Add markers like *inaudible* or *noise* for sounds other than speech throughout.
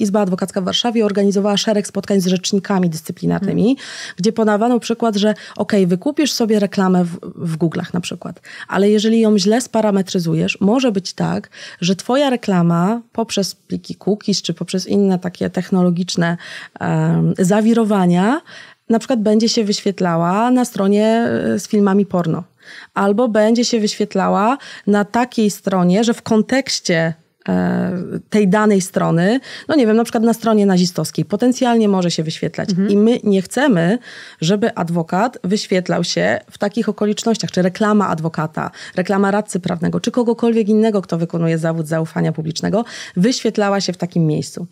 Izba Adwokacka w Warszawie organizowała szereg spotkań z rzecznikami dyscyplinarnymi, hmm. gdzie podawano przykład, że ok, wykupisz sobie reklamę w, w Google'ach na przykład, ale jeżeli ją źle sparametryzujesz, może być tak, że twoja reklama poprzez pliki cookies czy poprzez inne takie technologiczne um, zawirowania na przykład będzie się wyświetlała na stronie e, z filmami porno. Albo będzie się wyświetlała na takiej stronie, że w kontekście E, tej danej strony, no nie wiem, na przykład na stronie nazistowskiej, potencjalnie może się wyświetlać. Mhm. I my nie chcemy, żeby adwokat wyświetlał się w takich okolicznościach, czy reklama adwokata, reklama radcy prawnego, czy kogokolwiek innego, kto wykonuje zawód zaufania publicznego, wyświetlała się w takim miejscu.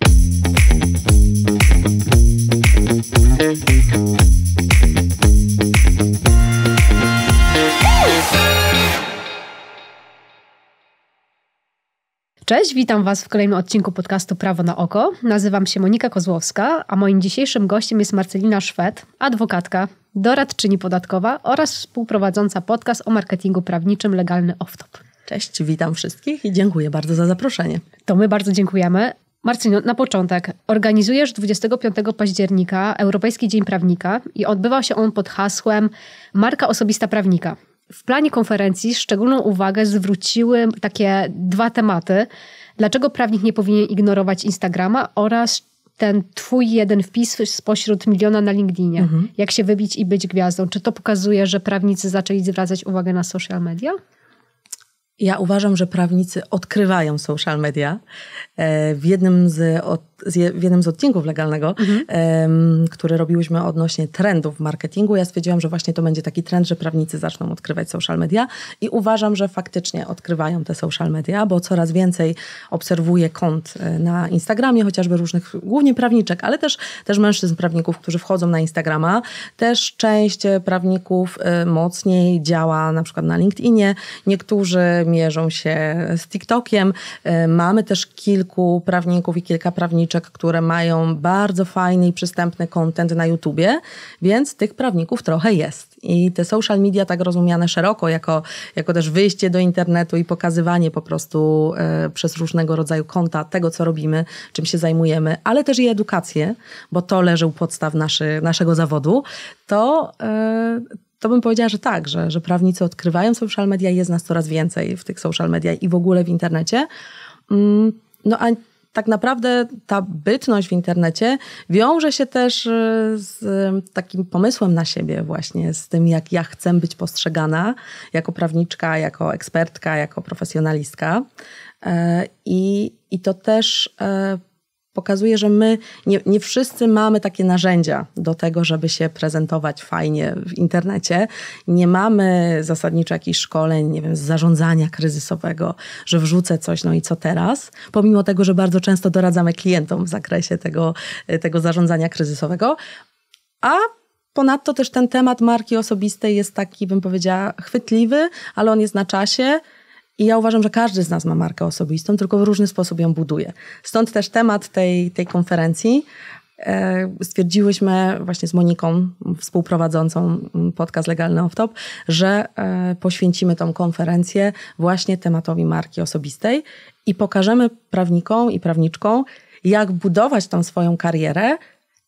Cześć, witam Was w kolejnym odcinku podcastu Prawo na Oko. Nazywam się Monika Kozłowska, a moim dzisiejszym gościem jest Marcelina Szwed, adwokatka, doradczyni podatkowa oraz współprowadząca podcast o marketingu prawniczym Legalny Off-Top. Cześć, witam wszystkich i dziękuję bardzo za zaproszenie. To my bardzo dziękujemy. Marcin, na początek. Organizujesz 25 października Europejski Dzień Prawnika i odbywa się on pod hasłem Marka Osobista Prawnika. W planie konferencji szczególną uwagę zwróciły takie dwa tematy. Dlaczego prawnik nie powinien ignorować Instagrama oraz ten twój jeden wpis spośród miliona na LinkedInie. Mhm. Jak się wybić i być gwiazdą. Czy to pokazuje, że prawnicy zaczęli zwracać uwagę na social media? Ja uważam, że prawnicy odkrywają social media. E, w jednym z, od, w jednym z odcinków legalnego, mhm. który robiłyśmy odnośnie trendów w marketingu, ja stwierdziłam, że właśnie to będzie taki trend, że prawnicy zaczną odkrywać social media i uważam, że faktycznie odkrywają te social media, bo coraz więcej obserwuję kont e, na Instagramie, chociażby różnych, głównie prawniczek, ale też, też mężczyzn prawników, którzy wchodzą na Instagrama. Też część e, prawników mocniej działa na przykład na LinkedInie. Niektórzy mierzą się z TikTokiem. E, mamy też kilku prawników i kilka prawniczek, które mają bardzo fajny i przystępny kontent na YouTubie, więc tych prawników trochę jest. I te social media tak rozumiane szeroko, jako, jako też wyjście do internetu i pokazywanie po prostu e, przez różnego rodzaju konta tego, co robimy, czym się zajmujemy, ale też i edukację, bo to leży u podstaw naszy, naszego zawodu, to y, to bym powiedziała, że tak, że, że prawnicy odkrywają social media, jest nas coraz więcej w tych social media i w ogóle w internecie. Mm, no a tak naprawdę ta bytność w internecie wiąże się też y, z y, takim pomysłem na siebie, właśnie z tym, jak ja chcę być postrzegana jako prawniczka, jako ekspertka, jako profesjonalistka. E, I, i to też e, pokazuje, że my nie, nie, wszyscy mamy takie narzędzia do tego, żeby się prezentować fajnie w internecie. Nie mamy zasadniczo jakichś szkoleń, nie wiem, z zarządzania kryzysowego, że wrzucę coś, no i co teraz? Pomimo tego, że bardzo często doradzamy klientom w zakresie tego, tego zarządzania kryzysowego. A ponadto też ten temat marki osobistej jest taki, bym powiedziała, chwytliwy, ale on jest na czasie i ja uważam, że każdy z nas ma markę osobistą, tylko w różny sposób ją buduje. Stąd też temat tej, tej konferencji. E, stwierdziłyśmy właśnie z Moniką, współprowadzącą podcast Legalny Off Top, że e, poświęcimy tą konferencję właśnie tematowi marki osobistej i pokażemy prawnikom i prawniczkom, jak budować tą swoją karierę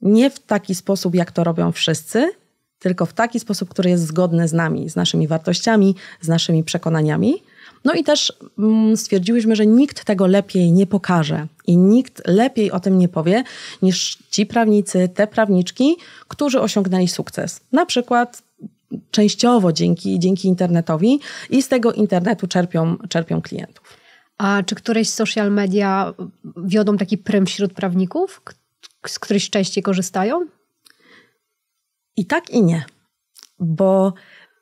nie w taki sposób, jak to robią wszyscy, tylko w taki sposób, który jest zgodny z nami, z naszymi wartościami, z naszymi przekonaniami no i też mm, stwierdziłyśmy, że nikt tego lepiej nie pokaże i nikt lepiej o tym nie powie niż ci prawnicy, te prawniczki, którzy osiągnęli sukces. Na przykład częściowo dzięki, dzięki internetowi i z tego internetu czerpią, czerpią klientów. A czy któreś social media wiodą taki prym wśród prawników, z których częściej korzystają? I tak i nie, bo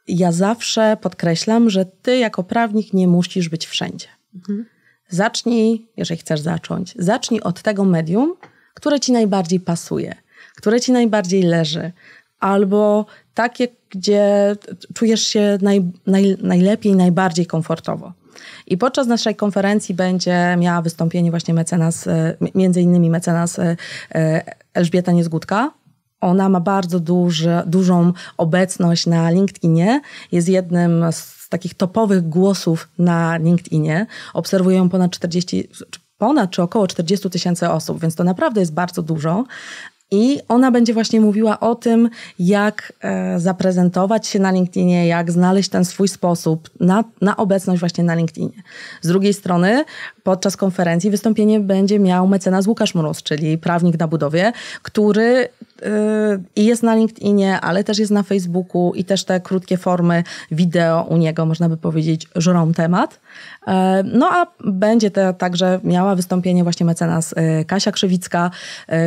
ja zawsze podkreślam, że ty jako prawnik nie musisz być wszędzie. Mhm. Zacznij, jeżeli chcesz zacząć, zacznij od tego medium, które ci najbardziej pasuje, które ci najbardziej leży, albo takie, gdzie czujesz się naj, naj, najlepiej, najbardziej komfortowo. I podczas naszej konferencji będzie miała wystąpienie właśnie mecenas, e, między innymi mecenas e, e, Elżbieta Niezgódka, ona ma bardzo duży, dużą obecność na LinkedInie. Jest jednym z takich topowych głosów na LinkedInie. Obserwuje ją ponad 40, ponad czy około 40 tysięcy osób, więc to naprawdę jest bardzo dużo. I ona będzie właśnie mówiła o tym, jak e, zaprezentować się na LinkedInie, jak znaleźć ten swój sposób na, na obecność właśnie na LinkedInie. Z drugiej strony, podczas konferencji wystąpienie będzie miał mecenas Łukasz Mróz, czyli prawnik na budowie, który Yy, i jest na LinkedInie, ale też jest na Facebooku i też te krótkie formy wideo u niego, można by powiedzieć, żrą temat. Yy, no a będzie to także miała wystąpienie właśnie mecenas yy, Kasia Krzywicka,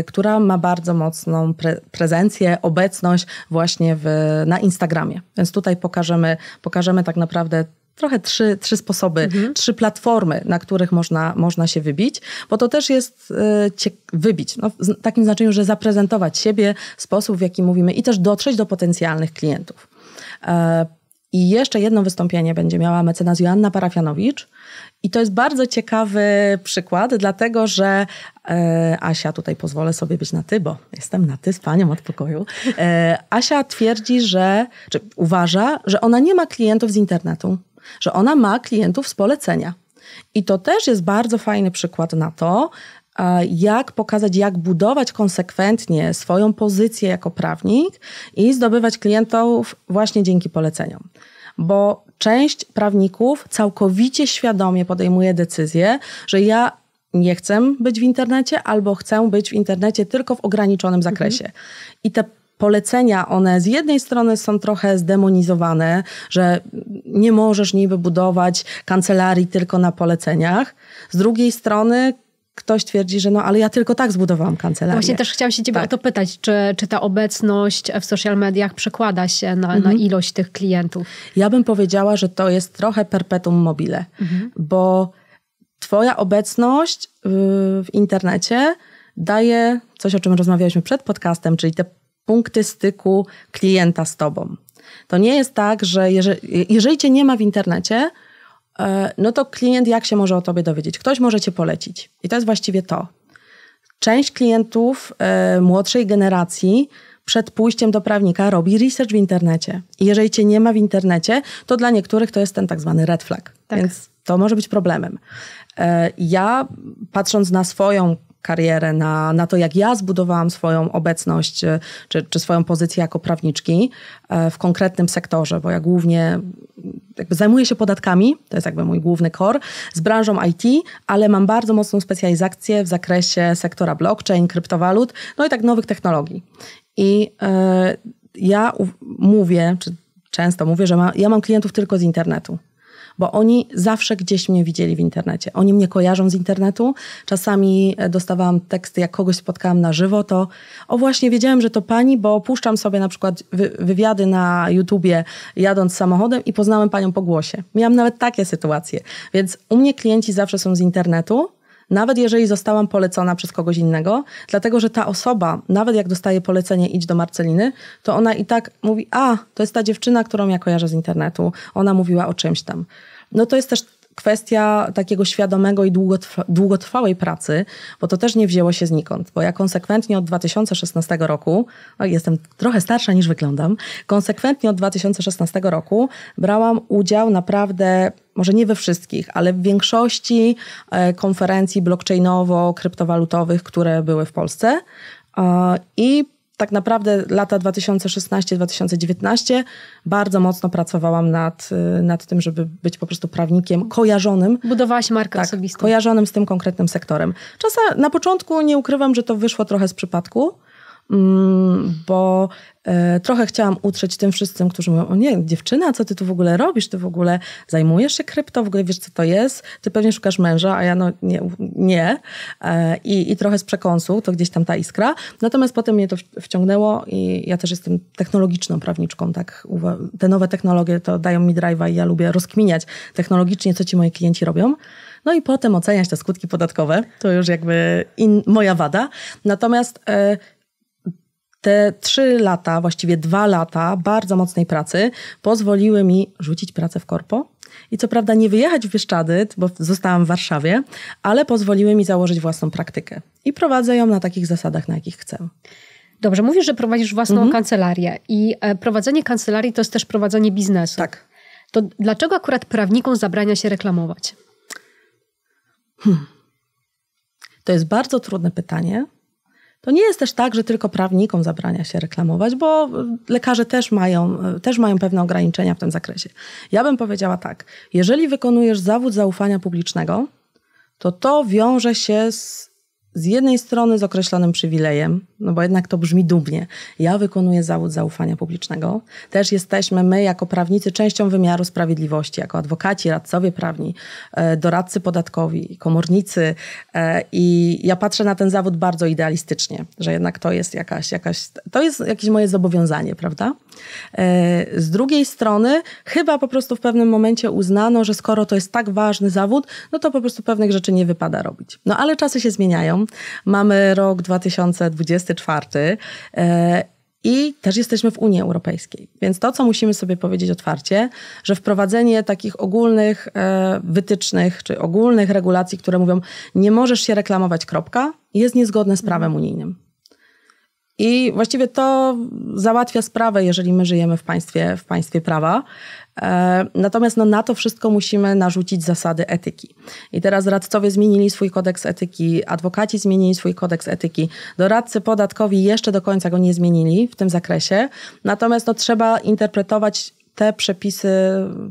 która ma bardzo mocną pre prezencję, obecność właśnie w, na Instagramie. Więc tutaj pokażemy, pokażemy tak naprawdę trochę trzy, trzy sposoby, mhm. trzy platformy, na których można, można się wybić, bo to też jest e, wybić, no, w takim znaczeniu, że zaprezentować siebie, sposób w jaki mówimy i też dotrzeć do potencjalnych klientów. E, I jeszcze jedno wystąpienie będzie miała mecenas Joanna Parafianowicz. I to jest bardzo ciekawy przykład, dlatego że e, Asia, tutaj pozwolę sobie być na ty, bo jestem na ty z panią od pokoju. E, Asia twierdzi, że, czy uważa, że ona nie ma klientów z internetu że ona ma klientów z polecenia. I to też jest bardzo fajny przykład na to, jak pokazać, jak budować konsekwentnie swoją pozycję jako prawnik i zdobywać klientów właśnie dzięki poleceniom. Bo część prawników całkowicie świadomie podejmuje decyzję, że ja nie chcę być w internecie albo chcę być w internecie tylko w ograniczonym mhm. zakresie. Mhm. I te polecenia, one z jednej strony są trochę zdemonizowane, że nie możesz niby budować kancelarii tylko na poleceniach, z drugiej strony ktoś twierdzi, że no ale ja tylko tak zbudowałam kancelarię. Właśnie też chciałam się ciebie tak. o to pytać, czy, czy ta obecność w social mediach przekłada się na, mhm. na ilość tych klientów? Ja bym powiedziała, że to jest trochę perpetuum mobile, mhm. bo twoja obecność yy, w internecie daje coś, o czym rozmawialiśmy przed podcastem, czyli te punkty styku klienta z tobą. To nie jest tak, że jeżeli, jeżeli cię nie ma w internecie, e, no to klient jak się może o tobie dowiedzieć? Ktoś może cię polecić. I to jest właściwie to. Część klientów e, młodszej generacji przed pójściem do prawnika robi research w internecie. I jeżeli cię nie ma w internecie, to dla niektórych to jest ten tak zwany red flag. Tak. Więc to może być problemem. E, ja patrząc na swoją karierę, na, na to, jak ja zbudowałam swoją obecność e, czy, czy swoją pozycję jako prawniczki e, w konkretnym sektorze, bo ja głównie mm, jakby zajmuję się podatkami, to jest jakby mój główny kor z branżą IT, ale mam bardzo mocną specjalizację w zakresie sektora blockchain, kryptowalut, no i tak nowych technologii. I yy, ja mówię, czy często mówię, że ma, ja mam klientów tylko z internetu bo oni zawsze gdzieś mnie widzieli w internecie. Oni mnie kojarzą z internetu. Czasami e, dostawałam teksty, jak kogoś spotkałam na żywo, to o właśnie wiedziałem, że to pani, bo puszczam sobie na przykład wy wywiady na YouTubie jadąc samochodem i poznałem panią po głosie. Miałam nawet takie sytuacje. Więc u mnie klienci zawsze są z internetu, nawet jeżeli zostałam polecona przez kogoś innego, dlatego że ta osoba, nawet jak dostaje polecenie idź do Marceliny, to ona i tak mówi, a, to jest ta dziewczyna, którą ja kojarzę z internetu, ona mówiła o czymś tam no to jest też kwestia takiego świadomego i długotrwa, długotrwałej pracy, bo to też nie wzięło się znikąd, bo ja konsekwentnie od 2016 roku, no jestem trochę starsza niż wyglądam, konsekwentnie od 2016 roku brałam udział naprawdę może nie we wszystkich, ale w większości e, konferencji blockchainowo-kryptowalutowych, które były w Polsce. I tak naprawdę lata 2016-2019 bardzo mocno pracowałam nad, y, nad tym, żeby być po prostu prawnikiem kojarzonym. Budowałaś markę tak, osobistą. Kojarzonym z tym konkretnym sektorem. Czasem na początku nie ukrywam, że to wyszło trochę z przypadku. Mm, bo e, trochę chciałam utrzeć tym wszystkim, którzy mówią, o nie, dziewczyna, co ty tu w ogóle robisz? Ty w ogóle zajmujesz się krypto? W ogóle wiesz, co to jest? Ty pewnie szukasz męża, a ja no nie. nie. E, I, I trochę z przekąsu, to gdzieś tam ta iskra. Natomiast potem mnie to wciągnęło i ja też jestem technologiczną prawniczką, tak? Te nowe technologie to dają mi drive'a i ja lubię rozkminiać technologicznie, co ci moi klienci robią. No i potem oceniać te skutki podatkowe. To już jakby in, moja wada. Natomiast e, te trzy lata, właściwie dwa lata bardzo mocnej pracy pozwoliły mi rzucić pracę w korpo. I co prawda nie wyjechać w Bieszczady, bo zostałam w Warszawie, ale pozwoliły mi założyć własną praktykę. I prowadzę ją na takich zasadach, na jakich chcę. Dobrze, mówisz, że prowadzisz własną mhm. kancelarię i e, prowadzenie kancelarii to jest też prowadzenie biznesu. Tak. To dlaczego akurat prawnikom zabrania się reklamować? Hmm. To jest bardzo trudne pytanie, to nie jest też tak, że tylko prawnikom zabrania się reklamować, bo e, lekarze też mają, e, też mają pewne ograniczenia w tym zakresie. Ja bym powiedziała tak, jeżeli wykonujesz zawód zaufania publicznego, to to wiąże się z z jednej strony z określonym przywilejem, no bo jednak to brzmi dumnie. Ja wykonuję zawód zaufania publicznego. Też jesteśmy my, jako prawnicy, częścią wymiaru sprawiedliwości, jako adwokaci, radcowie prawni, e, doradcy podatkowi, komornicy. E, I ja patrzę na ten zawód bardzo idealistycznie, że jednak to jest jakaś, jakaś to jest jakieś moje zobowiązanie, prawda? E, z drugiej strony, chyba po prostu w pewnym momencie uznano, że skoro to jest tak ważny zawód, no to po prostu pewnych rzeczy nie wypada robić. No ale czasy się zmieniają. Mamy rok 2024 e, i też jesteśmy w Unii Europejskiej. Więc to, co musimy sobie powiedzieć otwarcie, że wprowadzenie takich ogólnych e, wytycznych czy ogólnych regulacji, które mówią, nie możesz się reklamować, kropka, jest niezgodne z prawem unijnym. I właściwie to załatwia sprawę, jeżeli my żyjemy w państwie, w państwie prawa. E, natomiast no, na to wszystko musimy narzucić zasady etyki. I teraz radcowie zmienili swój kodeks etyki, adwokaci zmienili swój kodeks etyki, doradcy podatkowi jeszcze do końca go nie zmienili w tym zakresie. Natomiast no, trzeba interpretować te przepisy,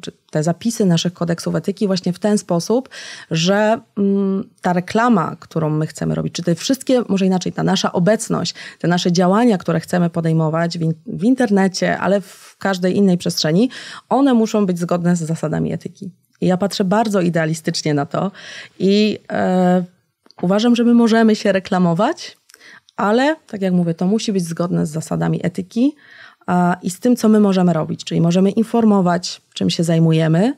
czy te zapisy naszych kodeksów etyki właśnie w ten sposób, że mm, ta reklama, którą my chcemy robić, czy te wszystkie, może inaczej, ta nasza obecność, te nasze działania, które chcemy podejmować w, in w internecie, ale w każdej innej przestrzeni, one muszą być zgodne z zasadami etyki. I ja patrzę bardzo idealistycznie na to i e, uważam, że my możemy się reklamować, ale tak jak mówię, to musi być zgodne z zasadami etyki i z tym, co my możemy robić, czyli możemy informować, czym się zajmujemy,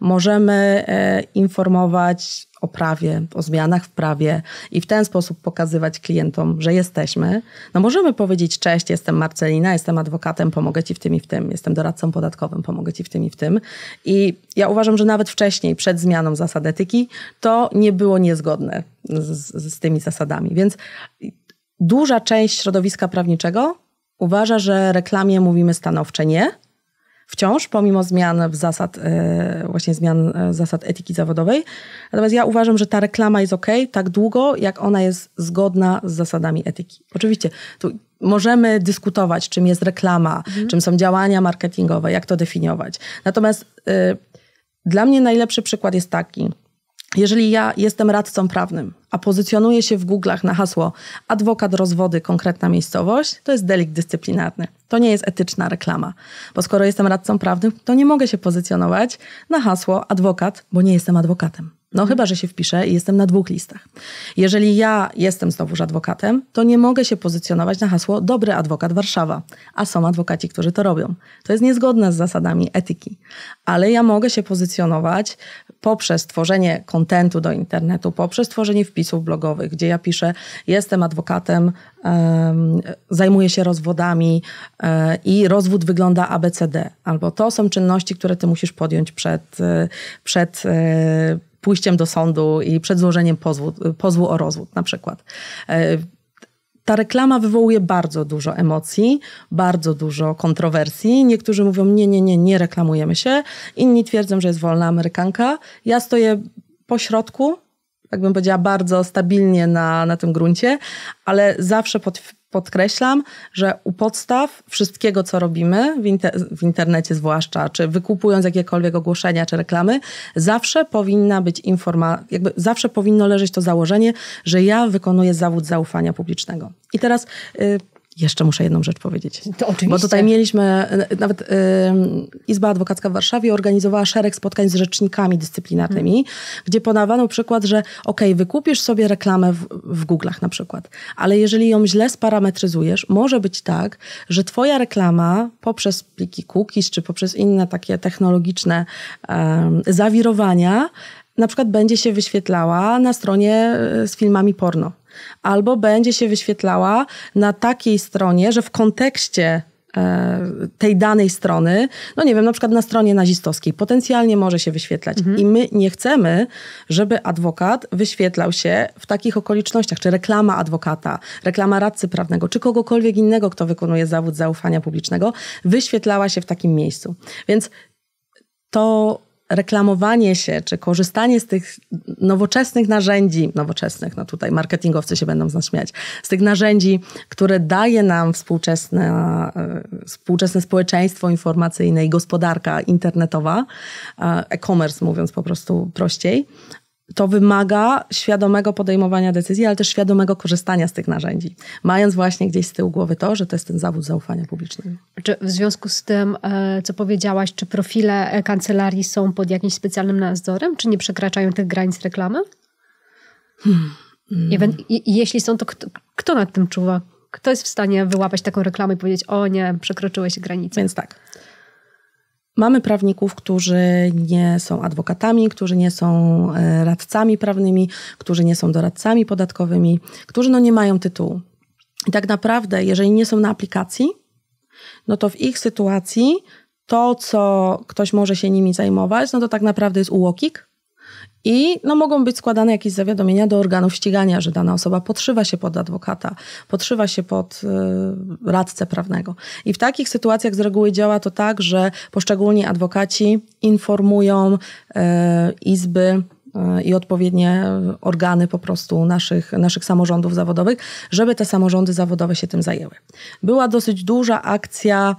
możemy e, informować o prawie, o zmianach w prawie i w ten sposób pokazywać klientom, że jesteśmy. No możemy powiedzieć, cześć, jestem Marcelina, jestem adwokatem, pomogę Ci w tym i w tym, jestem doradcą podatkowym, pomogę Ci w tym i w tym. I ja uważam, że nawet wcześniej, przed zmianą zasad etyki, to nie było niezgodne z, z tymi zasadami. Więc duża część środowiska prawniczego uważa, że reklamie mówimy stanowcze nie. Wciąż, pomimo zmian w zasad, e, właśnie zmian e, zasad etyki zawodowej. Natomiast ja uważam, że ta reklama jest ok tak długo, jak ona jest zgodna z zasadami etyki. Oczywiście, tu możemy dyskutować, czym jest reklama, mhm. czym są działania marketingowe, jak to definiować. Natomiast y, dla mnie najlepszy przykład jest taki, jeżeli ja jestem radcą prawnym, a pozycjonuję się w Google'ach na hasło adwokat rozwody konkretna miejscowość, to jest delikt dyscyplinarny. To nie jest etyczna reklama, bo skoro jestem radcą prawnym, to nie mogę się pozycjonować na hasło adwokat, bo nie jestem adwokatem. No chyba, że się wpiszę i jestem na dwóch listach. Jeżeli ja jestem znowuż adwokatem, to nie mogę się pozycjonować na hasło dobry adwokat Warszawa, a są adwokaci, którzy to robią. To jest niezgodne z zasadami etyki. Ale ja mogę się pozycjonować poprzez tworzenie kontentu do internetu, poprzez tworzenie wpisów blogowych, gdzie ja piszę jestem adwokatem, um, zajmuję się rozwodami um, i rozwód wygląda ABCD. Albo to są czynności, które ty musisz podjąć przed, e, przed e, pójściem do sądu i przed złożeniem pozwu, pozwu o rozwód na przykład. E, ta reklama wywołuje bardzo dużo emocji, bardzo dużo kontrowersji. Niektórzy mówią: Nie, nie, nie, nie reklamujemy się. Inni twierdzą, że jest wolna Amerykanka. Ja stoję po środku, jakbym powiedziała, bardzo stabilnie na, na tym gruncie, ale zawsze pod, podkreślam, że u podstaw wszystkiego, co robimy, w, inter w, internecie zwłaszcza, czy wykupując jakiekolwiek ogłoszenia czy reklamy, zawsze powinna być informacja, jakby zawsze powinno leżeć to założenie, że ja wykonuję zawód zaufania publicznego. I teraz. Yy, jeszcze muszę jedną rzecz powiedzieć. To oczywiście. Bo tutaj mieliśmy, e, nawet e, Izba Adwokacka w Warszawie organizowała szereg spotkań z rzecznikami dyscyplinarnymi, hmm. gdzie podawano przykład, że ok, wykupisz sobie reklamę w, w Google'ach na przykład, ale jeżeli ją źle sparametryzujesz, może być tak, że twoja reklama poprzez pliki cookies czy poprzez inne takie technologiczne zawirowania na przykład będzie się wyświetlała na stronie e, z filmami porno. Albo będzie się wyświetlała na takiej stronie, że w kontekście e, tej danej strony, no nie wiem, na przykład na stronie nazistowskiej, potencjalnie może się wyświetlać. Mhm. I my nie chcemy, żeby adwokat wyświetlał się w takich okolicznościach, czy reklama adwokata, reklama radcy prawnego, czy kogokolwiek innego, kto wykonuje zawód zaufania publicznego, wyświetlała się w takim miejscu. Więc to reklamowanie się, czy korzystanie z tych nowoczesnych narzędzi, nowoczesnych, no tutaj marketingowcy się będą z nas śmiać, z tych narzędzi, które daje nam współczesne, e, współczesne społeczeństwo informacyjne i gospodarka internetowa, e, e-commerce mówiąc po prostu prościej, to wymaga świadomego podejmowania decyzji, ale też świadomego korzystania z tych narzędzi, mając właśnie gdzieś z tyłu głowy to, że to jest ten zawód zaufania publicznego. Czy w związku z tym, e, co powiedziałaś, czy profile kancelarii są pod jakimś specjalnym nadzorem, czy nie przekraczają tych granic reklamy? Hmm. Hmm. jeśli są, to kto, kto nad tym czuwa? Kto jest w stanie wyłapać taką reklamę i powiedzieć, o nie, przekroczyłeś granicę? Więc tak. Mamy prawników, którzy nie są adwokatami, którzy nie są e, radcami prawnymi, którzy nie są doradcami podatkowymi, którzy no nie mają tytułu. I tak naprawdę, jeżeli nie są na aplikacji, no to w ich sytuacji to, co ktoś może się nimi zajmować, no to tak naprawdę jest ułokik, i no, mogą być składane jakieś zawiadomienia do organów ścigania, że dana osoba podszywa się pod adwokata, podszywa się pod y, radcę prawnego. I w takich sytuacjach z reguły działa to tak, że poszczególni adwokaci informują y, izby y, i odpowiednie organy po prostu naszych, naszych samorządów zawodowych, żeby te samorządy zawodowe się tym zajęły. Była dosyć duża akcja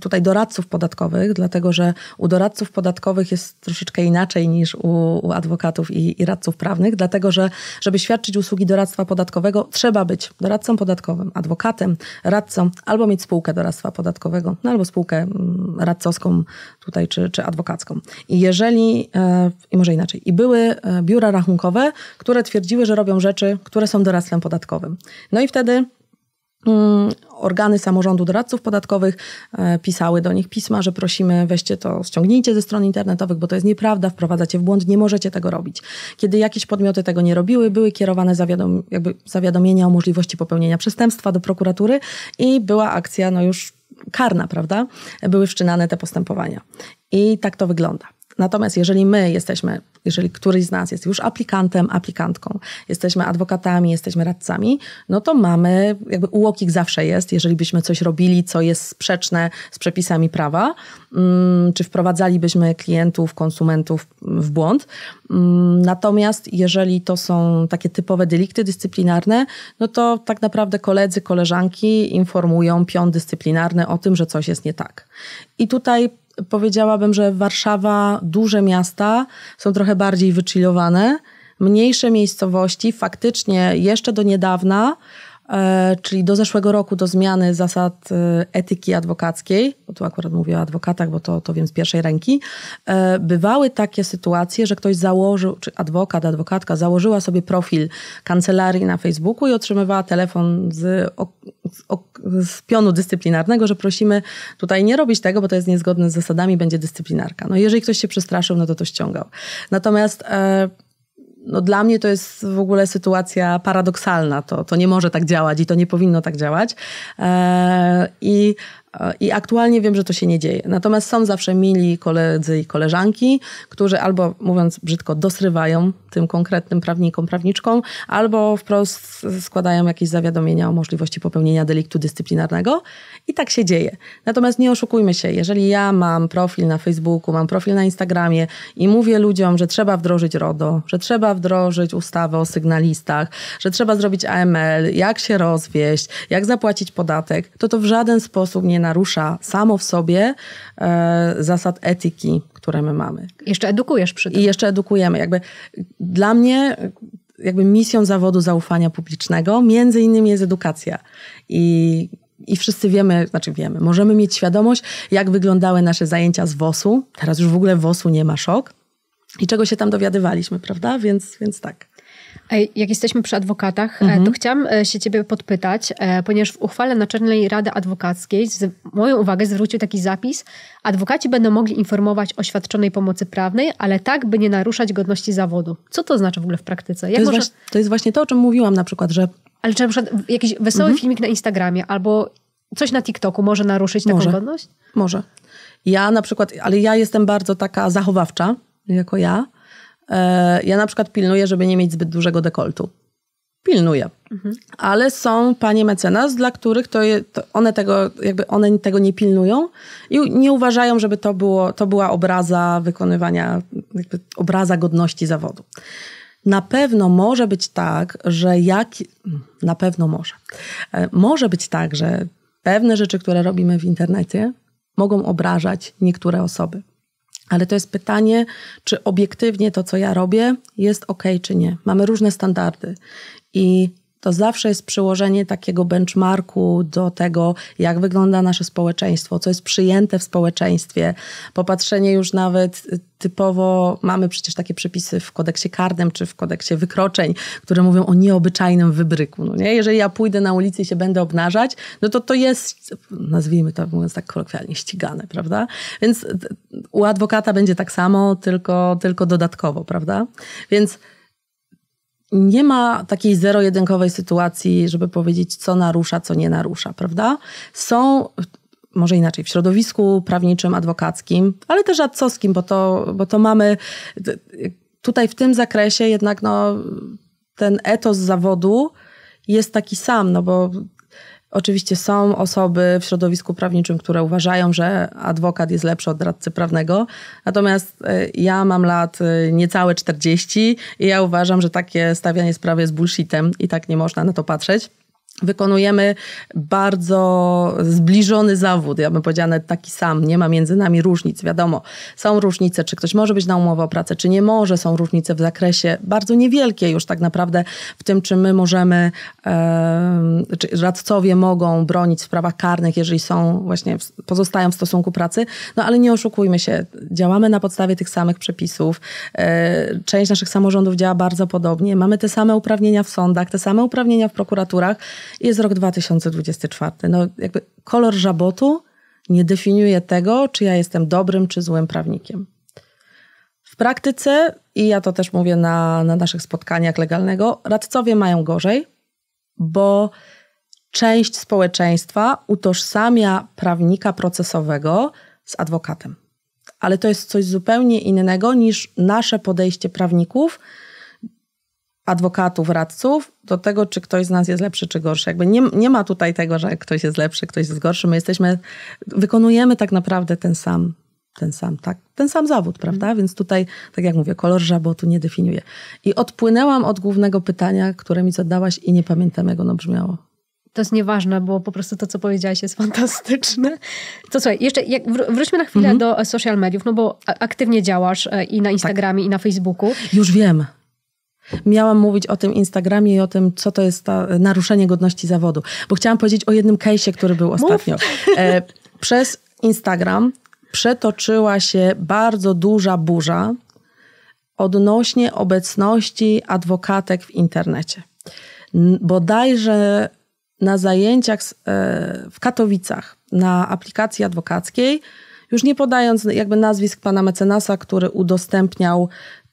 tutaj doradców podatkowych, dlatego że u doradców podatkowych jest troszeczkę inaczej niż u, u adwokatów i, i, radców prawnych, dlatego że żeby świadczyć usługi doradztwa podatkowego, trzeba być doradcą podatkowym, adwokatem, radcą, albo mieć spółkę doradztwa podatkowego, no albo spółkę mm, radcowską tutaj, czy, czy adwokacką. I jeżeli, e, i może inaczej, i były e, biura rachunkowe, które twierdziły, że robią rzeczy, które są doradztwem podatkowym. No i wtedy Mm, organy samorządu doradców podatkowych e, pisały do nich pisma, że prosimy, weźcie to, ściągnijcie ze stron internetowych, bo to jest nieprawda, wprowadzacie w błąd, nie możecie tego robić. Kiedy jakieś podmioty tego nie robiły, były kierowane zawiadom, jakby zawiadomienia o możliwości popełnienia przestępstwa do prokuratury i była akcja, no już karna, prawda? Były wszczynane te postępowania. I tak to wygląda. Natomiast jeżeli my jesteśmy, jeżeli któryś z nas jest już aplikantem, aplikantką, jesteśmy adwokatami, jesteśmy radcami, no to mamy, jakby ułokik zawsze jest, jeżeli byśmy coś robili, co jest sprzeczne z przepisami prawa, mm, czy wprowadzalibyśmy klientów, konsumentów w błąd. Mm, natomiast jeżeli to są takie typowe delikty dyscyplinarne, no to tak naprawdę koledzy, koleżanki informują pion dyscyplinarny o tym, że coś jest nie tak. I tutaj powiedziałabym, że Warszawa, duże miasta są trochę bardziej wychillowane. Mniejsze miejscowości faktycznie jeszcze do niedawna E, czyli do zeszłego roku do zmiany zasad e, etyki adwokackiej, bo tu akurat mówię o adwokatach, bo to, to wiem z pierwszej ręki, e, bywały takie sytuacje, że ktoś założył, czy adwokat, adwokatka założyła sobie profil kancelarii na Facebooku i otrzymywała telefon z, z, z pionu dyscyplinarnego, że prosimy tutaj nie robić tego, bo to jest niezgodne z zasadami, będzie dyscyplinarka. No jeżeli ktoś się przestraszył, no to to ściągał. Natomiast no dla mnie to jest w ogóle sytuacja paradoksalna. To, to nie może tak działać i to nie powinno tak działać. E, I i aktualnie wiem, że to się nie dzieje. Natomiast są zawsze mili koledzy i koleżanki, którzy albo, mówiąc brzydko, dosrywają tym konkretnym prawnikom, prawniczkom, albo wprost składają jakieś zawiadomienia o możliwości popełnienia deliktu dyscyplinarnego. I tak się dzieje. Natomiast nie oszukujmy się, jeżeli ja mam profil na Facebooku, mam profil na Instagramie i mówię ludziom, że trzeba wdrożyć RODO, że trzeba wdrożyć ustawę o sygnalistach, że trzeba zrobić AML, jak się rozwieść, jak zapłacić podatek, to to w żaden sposób nie narusza samo w sobie e, zasad etyki, które my mamy. Jeszcze edukujesz przy tym. I jeszcze edukujemy. Jakby dla mnie jakby misją zawodu zaufania publicznego między innymi jest edukacja. I i wszyscy wiemy, znaczy wiemy, możemy mieć świadomość, jak wyglądały nasze zajęcia z WOS-u. Teraz już w ogóle WOS-u nie ma szok. I czego się tam dowiadywaliśmy, prawda? Więc, więc tak. Jak jesteśmy przy adwokatach, e, mhm. to chciałam e, się ciebie podpytać, e, ponieważ w uchwale Naczelnej Rady Adwokackiej z moją uwagę zwrócił taki zapis, adwokaci będą mogli informować o świadczonej pomocy prawnej, ale tak, by nie naruszać godności zawodu. Co to znaczy w ogóle w praktyce? To jest, może... właśnie, to, jest właśnie, to o czym mówiłam na przykład, że... Ale czy na przykład jakiś wesoły mhm. filmik na Instagramie albo coś na TikToku może naruszyć taką może. godność? Może. Ja na przykład, ale ja jestem bardzo taka zachowawcza, jako ja, E, ja na przykład pilnuję, żeby nie mieć zbyt dużego dekoltu. Pilnuję. Mhm. Ale są panie mecenas, dla których to, je, to, one, tego, jakby one tego nie pilnują i nie uważają, żeby to, było, to była obraza wykonywania, jakby obraza godności zawodu. Na pewno może być tak, że jak. Na pewno może. E, może być tak, że pewne rzeczy, które robimy w internecie, mogą obrażać niektóre osoby. Ale to jest pytanie, czy obiektywnie to, co ja robię, jest ok, czy nie. Mamy różne standardy. I to zawsze jest przyłożenie takiego benchmarku do tego, jak wygląda nasze społeczeństwo, co jest przyjęte w społeczeństwie. Popatrzenie już nawet y, typowo, mamy przecież takie przepisy w kodeksie karnym czy w kodeksie wykroczeń, które mówią o nieobyczajnym wybryku. No nie? Jeżeli ja pójdę na ulicy i się będę obnażać, no to to jest, nazwijmy to mówiąc tak kolokwialnie, ścigane, prawda? Więc u adwokata będzie tak samo, tylko, tylko dodatkowo, prawda? Więc nie ma takiej zero-jedynkowej sytuacji, żeby powiedzieć, co narusza, co nie narusza, prawda? Są, może inaczej, w środowisku prawniczym, adwokackim, ale też adcowskim, bo to, bo to mamy tutaj w tym zakresie jednak no, ten etos zawodu jest taki sam, no bo Oczywiście są osoby w środowisku prawniczym, które uważają, że adwokat jest lepszy od radcy prawnego. Natomiast e, ja mam lat e, niecałe 40 i ja uważam, że takie stawianie sprawy jest bullshitem i tak nie można na to patrzeć wykonujemy bardzo zbliżony zawód. Ja bym powiedziała nawet taki sam. Nie ma między nami różnic. Wiadomo, są różnice, czy ktoś może być na umowę o pracę, czy nie może. Są różnice w zakresie bardzo niewielkie już tak naprawdę w tym, czy my możemy, czy radcowie mogą bronić w sprawach karnych, jeżeli są właśnie, pozostają w stosunku pracy. No ale nie oszukujmy się. Działamy na podstawie tych samych przepisów. E, część naszych samorządów działa bardzo podobnie. Mamy te same uprawnienia w sądach, te same uprawnienia w prokuraturach. Jest rok 2024. No, jakby kolor żabotu nie definiuje tego, czy ja jestem dobrym czy złym prawnikiem. W praktyce, i ja to też mówię na, na naszych spotkaniach legalnego, radcowie mają gorzej, bo część społeczeństwa utożsamia prawnika procesowego z adwokatem. Ale to jest coś zupełnie innego niż nasze podejście prawników adwokatów, radców do tego, czy ktoś z nas jest lepszy, czy gorszy. Jakby nie, nie ma tutaj tego, że ktoś jest lepszy, ktoś jest gorszy. My jesteśmy, wykonujemy tak naprawdę ten sam, ten sam, tak, ten sam zawód, mhm. prawda? Mm. Więc tutaj, tak jak mówię, kolor żabotu nie definiuje. I odpłynęłam od głównego pytania, które mi zadałaś i nie pamiętam, jak ono brzmiało. To jest nieważne, bo po prostu to, co powiedziałaś, jest fantastyczne. To słuchaj, jeszcze jak wróćmy na chwilę mm -hmm. do social mediów, no bo aktywnie działasz e, i na tak. Instagramie, tak. i na Facebooku. Już wiem miałam mówić o tym Instagramie i o tym, co to jest e, naruszenie godności zawodu. Bo chciałam powiedzieć o jednym case'ie, który był ostatnio. E, przez Instagram przetoczyła się bardzo duża burza odnośnie obecności adwokatek w internecie. Bodajże na zajęciach e, w Katowicach na aplikacji adwokackiej, już nie podając jakby nazwisk pana mecenasa, który udostępniał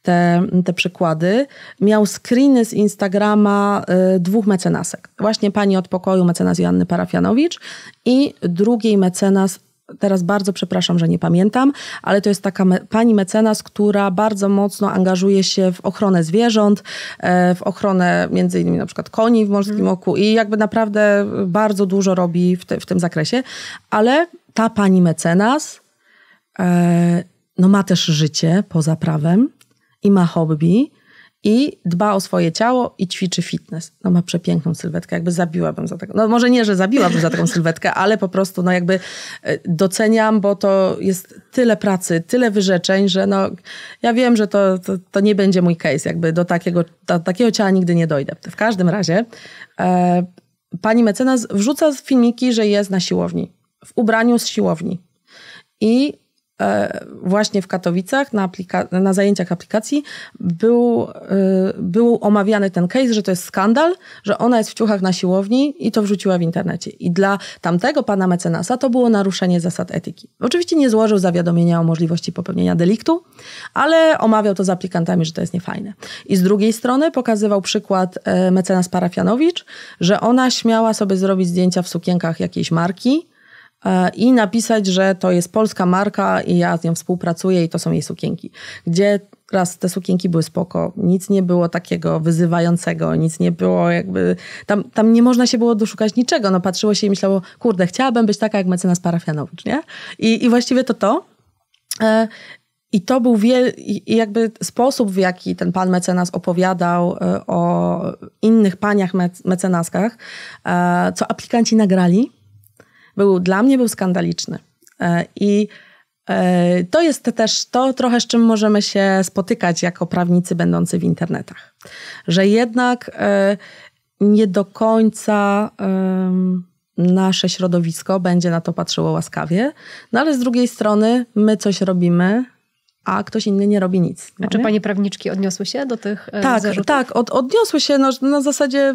te, te przykłady, miał screeny z Instagrama y, dwóch mecenasek. Właśnie pani od pokoju, mecenas Joanny Parafianowicz i drugiej mecenas teraz bardzo przepraszam, że nie pamiętam, ale to jest taka me pani mecenas, która bardzo mocno angażuje się w ochronę zwierząt, e, w ochronę między innymi na przykład koni w Morskim mm. Oku i jakby naprawdę bardzo dużo robi w, te, w tym zakresie, ale ta pani mecenas e, no ma też życie poza prawem i ma hobby i dba o swoje ciało i ćwiczy fitness. No ma przepiękną sylwetkę, jakby zabiłabym za taką. No może nie, że zabiłabym za taką *laughs* sylwetkę, ale po prostu no jakby e, doceniam, bo to jest tyle pracy, tyle wyrzeczeń, że no ja wiem, że to, to, to nie będzie mój case, jakby do takiego, do takiego ciała nigdy nie dojdę. W każdym razie e, pani mecenas wrzuca filmiki, że jest na siłowni, w ubraniu z siłowni. I E, właśnie w Katowicach na, aplika- na zajęciach aplikacji był, e, był omawiany ten case, że to jest skandal, że ona jest w ciuchach na siłowni i to wrzuciła w internecie. I dla tamtego pana mecenasa to było naruszenie zasad etyki. Oczywiście nie złożył zawiadomienia o możliwości popełnienia deliktu, ale omawiał to z aplikantami, że to jest niefajne. I z drugiej strony pokazywał przykład e, mecenas Parafianowicz, że ona śmiała sobie zrobić zdjęcia w sukienkach jakiejś marki, E, i napisać, że to jest polska marka i ja z nią współpracuję i to są jej sukienki. Gdzie raz te sukienki były spoko, nic nie było takiego wyzywającego, nic nie było jakby, tam, tam nie można się było doszukać niczego, no patrzyło się i myślało, kurde, chciałabym być taka jak mecenas Parafianowicz, nie? I, i właściwie to to. E, I to był wiel... I jakby sposób, w jaki ten pan mecenas opowiadał e, o innych paniach mecenaskach, co aplikanci nagrali, był, dla mnie był skandaliczny. E, I e, to jest też to trochę, z czym możemy się spotykać jako prawnicy będący w internetach. Że jednak e, nie do końca nasze środowisko będzie na to patrzyło łaskawie, no ale z drugiej strony my coś robimy, a ktoś inny nie robi nic. No a czy panie prawniczki odniosły się do tych e, tak, zarzutów? Tak, od, odniosły się no, na zasadzie, e,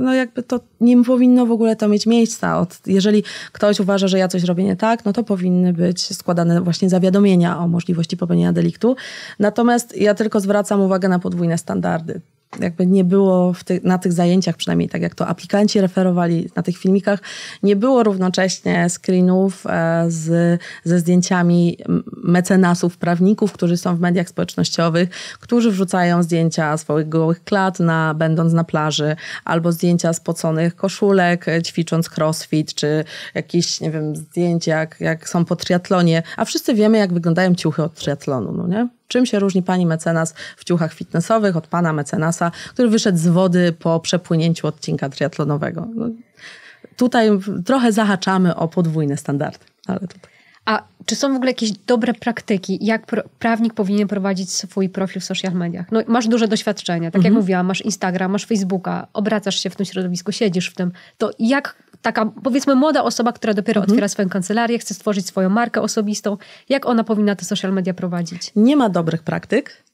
no jakby to nie powinno w ogóle to mieć miejsca. Od, jeżeli ktoś uważa, że ja coś robię nie tak, no to powinny być składane właśnie zawiadomienia o możliwości popełnienia deliktu. Natomiast ja tylko zwracam uwagę na podwójne standardy jakby nie było ty na tych zajęciach, przynajmniej tak jak to aplikanci referowali na tych filmikach, nie było równocześnie screenów e, z, ze zdjęciami mecenasów, prawników, którzy są w mediach społecznościowych, którzy wrzucają zdjęcia swoich gołych klat, na, będąc na plaży, albo zdjęcia spoconych koszulek, e, ćwicząc crossfit, czy jakieś, nie wiem, zdjęcia, jak, jak są po triatlonie, a wszyscy wiemy, jak wyglądają ciuchy od triatlonu, no nie? Czym się różni pani mecenas w ciuchach fitnessowych od pana mecenasa, który wyszedł z wody po przepłynięciu odcinka triatlonowego? No, tutaj trochę zahaczamy o podwójne standardy, ale tutaj. A czy są w ogóle jakieś dobre praktyki, jak prawnik powinien prowadzić swój profil w social mediach? No, masz duże doświadczenia, tak jak mhm. mówiłam, masz Instagram, masz Facebooka, obracasz się w tym środowisku, siedzisz w tym. To jak taka powiedzmy młoda osoba, która dopiero mhm. otwiera swoją kancelarię, chce stworzyć swoją markę osobistą, jak ona powinna te social media prowadzić? Nie ma dobrych praktyk.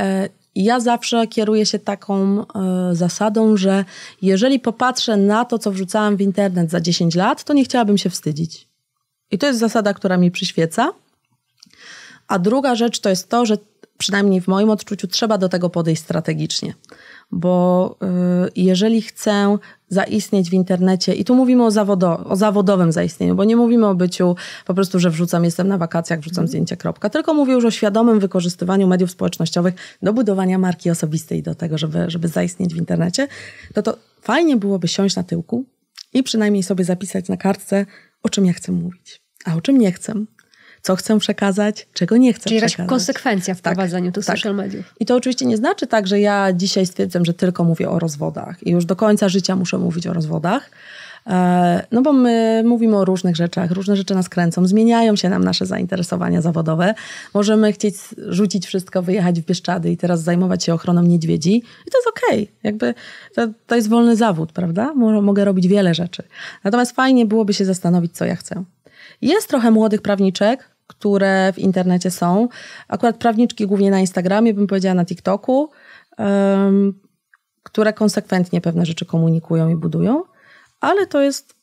E, ja zawsze kieruję się taką e, zasadą, że jeżeli popatrzę na to, co wrzucałam w internet za 10 lat, to nie chciałabym się wstydzić. I to jest zasada, która mi przyświeca. A druga rzecz to jest to, że przynajmniej w moim odczuciu trzeba do tego podejść strategicznie bo y, jeżeli chcę zaistnieć w internecie, i tu mówimy o, zawodo, o zawodowym zaistnieniu, bo nie mówimy o byciu po prostu, że wrzucam, jestem na wakacjach, wrzucam mhm. zdjęcie, kropka, tylko mówię już o świadomym wykorzystywaniu mediów społecznościowych do budowania marki osobistej, do tego, żeby, żeby zaistnieć w internecie, to to fajnie byłoby siąść na tyłku i przynajmniej sobie zapisać na kartce, o czym ja chcę mówić, a o czym nie chcę, co chcę przekazać, czego nie chcę Czyli przekazać. Czyli jakaś konsekwencja w tak, prowadzeniu tych tak. social mediów. I to oczywiście nie znaczy tak, że ja dzisiaj stwierdzam, że tylko mówię o rozwodach i już do końca życia muszę mówić o rozwodach. E, no bo my mówimy o różnych rzeczach, różne rzeczy nas kręcą, zmieniają się nam nasze zainteresowania zawodowe. Możemy chcieć rzucić wszystko, wyjechać w Bieszczady i teraz zajmować się ochroną niedźwiedzi i to jest okej. Okay. Jakby to, to jest wolny zawód, prawda? Mogę robić wiele rzeczy. Natomiast fajnie byłoby się zastanowić, co ja chcę. Jest trochę młodych prawniczek, które w internecie są. Akurat prawniczki głównie na Instagramie, bym powiedziała na TikToku, um, które konsekwentnie pewne rzeczy komunikują i budują, ale to jest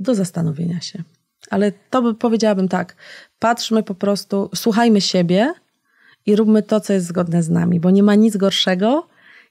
do zastanowienia się. Ale to by, powiedziałabym tak, patrzmy po prostu, słuchajmy siebie i róbmy to, co jest zgodne z nami, bo nie ma nic gorszego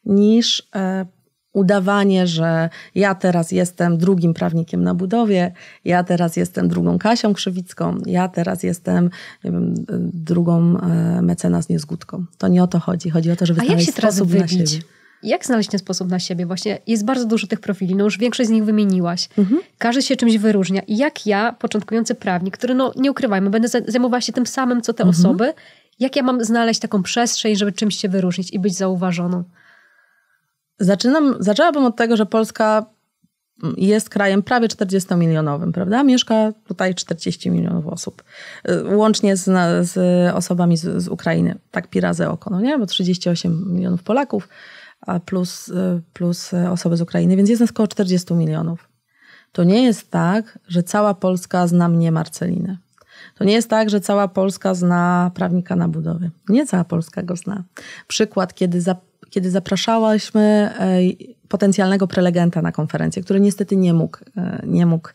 niż e, udawanie, że ja teraz jestem drugim prawnikiem na budowie, ja teraz jestem drugą Kasią Krzywicką, ja teraz jestem wiem, drugą e, mecenas niezgódką. To nie o to chodzi. Chodzi o to, żeby znaleźć jak się teraz wybić? Jak znaleźć ten sposób na siebie? Właśnie jest bardzo dużo tych profili, no już większość z nich wymieniłaś. Mhm. Każdy się czymś wyróżnia. I jak ja, początkujący prawnik, który, no nie ukrywajmy, będę zajmowała się tym samym, co te mhm. osoby, jak ja mam znaleźć taką przestrzeń, żeby czymś się wyróżnić i być zauważoną? Zaczynam, zaczęłabym od tego, że Polska jest krajem prawie 40-milionowym, prawda? Mieszka tutaj 40 milionów osób, y, łącznie z, z osobami z, z, Ukrainy. Tak pi razy oko, no nie? Bo 38 milionów Polaków plus, y, plus osoby z Ukrainy, więc jest nas około 40 milionów. To nie jest tak, że cała Polska zna mnie Marcelinę. To nie jest tak, że cała Polska zna prawnika na budowie. Nie cała Polska go zna. Przykład, kiedy za kiedy zapraszałyśmy e, potencjalnego prelegenta na konferencję, który niestety nie mógł, e, nie mógł,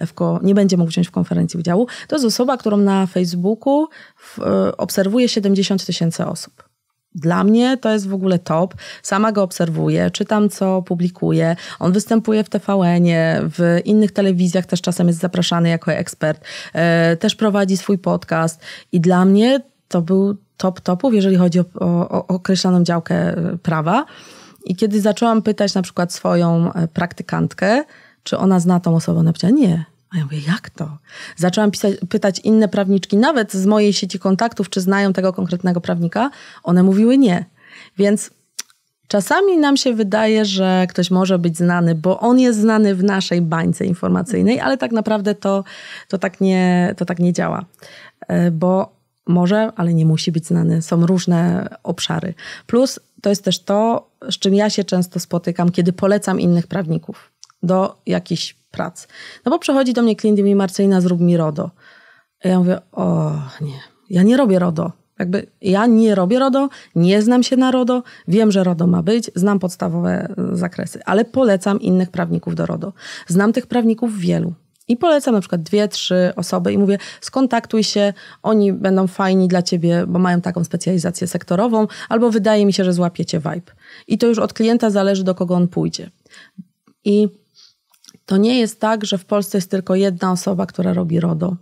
w, nie będzie mógł wziąć w konferencji udziału, to jest osoba, którą na Facebooku w, e, obserwuje 70 tysięcy osób. Dla mnie to jest w ogóle top. Sama go obserwuję, czytam co publikuje. On występuje w tvn w innych telewizjach też czasem jest zapraszany jako ekspert. Też prowadzi swój podcast i dla mnie to był top topów, jeżeli chodzi o, o, o działkę e, prawa. I kiedy zaczęłam pytać na przykład swoją e, praktykantkę, czy ona zna tą osobę, ona powiedziała nie. A ja mówię, jak to? Zaczęłam pisać, pytać inne prawniczki, nawet z mojej sieci kontaktów, czy znają tego konkretnego prawnika. One mówiły nie. Więc czasami nam się wydaje, że ktoś może być znany, bo on jest znany w naszej bańce informacyjnej, ale tak naprawdę to, to, tak, nie, to tak nie działa. E, bo może, ale nie musi być znany. Są różne obszary. Plus to jest też to, z czym ja się często spotykam, kiedy polecam innych prawników do jakichś prac. No bo przychodzi do mnie klient i mówi, Marcelina, zrób mi RODO. Ja mówię, o nie, ja nie robię RODO. Jakby ja nie robię RODO, nie znam się na RODO, wiem, że RODO ma być, znam podstawowe zakresy, ale polecam innych prawników do RODO. Znam tych prawników wielu. I polecam na przykład dwie, trzy osoby i mówię, skontaktuj się, oni będą fajni dla ciebie, bo mają taką specjalizację sektorową, albo wydaje mi się, że złapiecie vibe. I to już od klienta zależy, do kogo on pójdzie. I to nie jest tak, że w Polsce jest tylko jedna osoba, która robi RODO.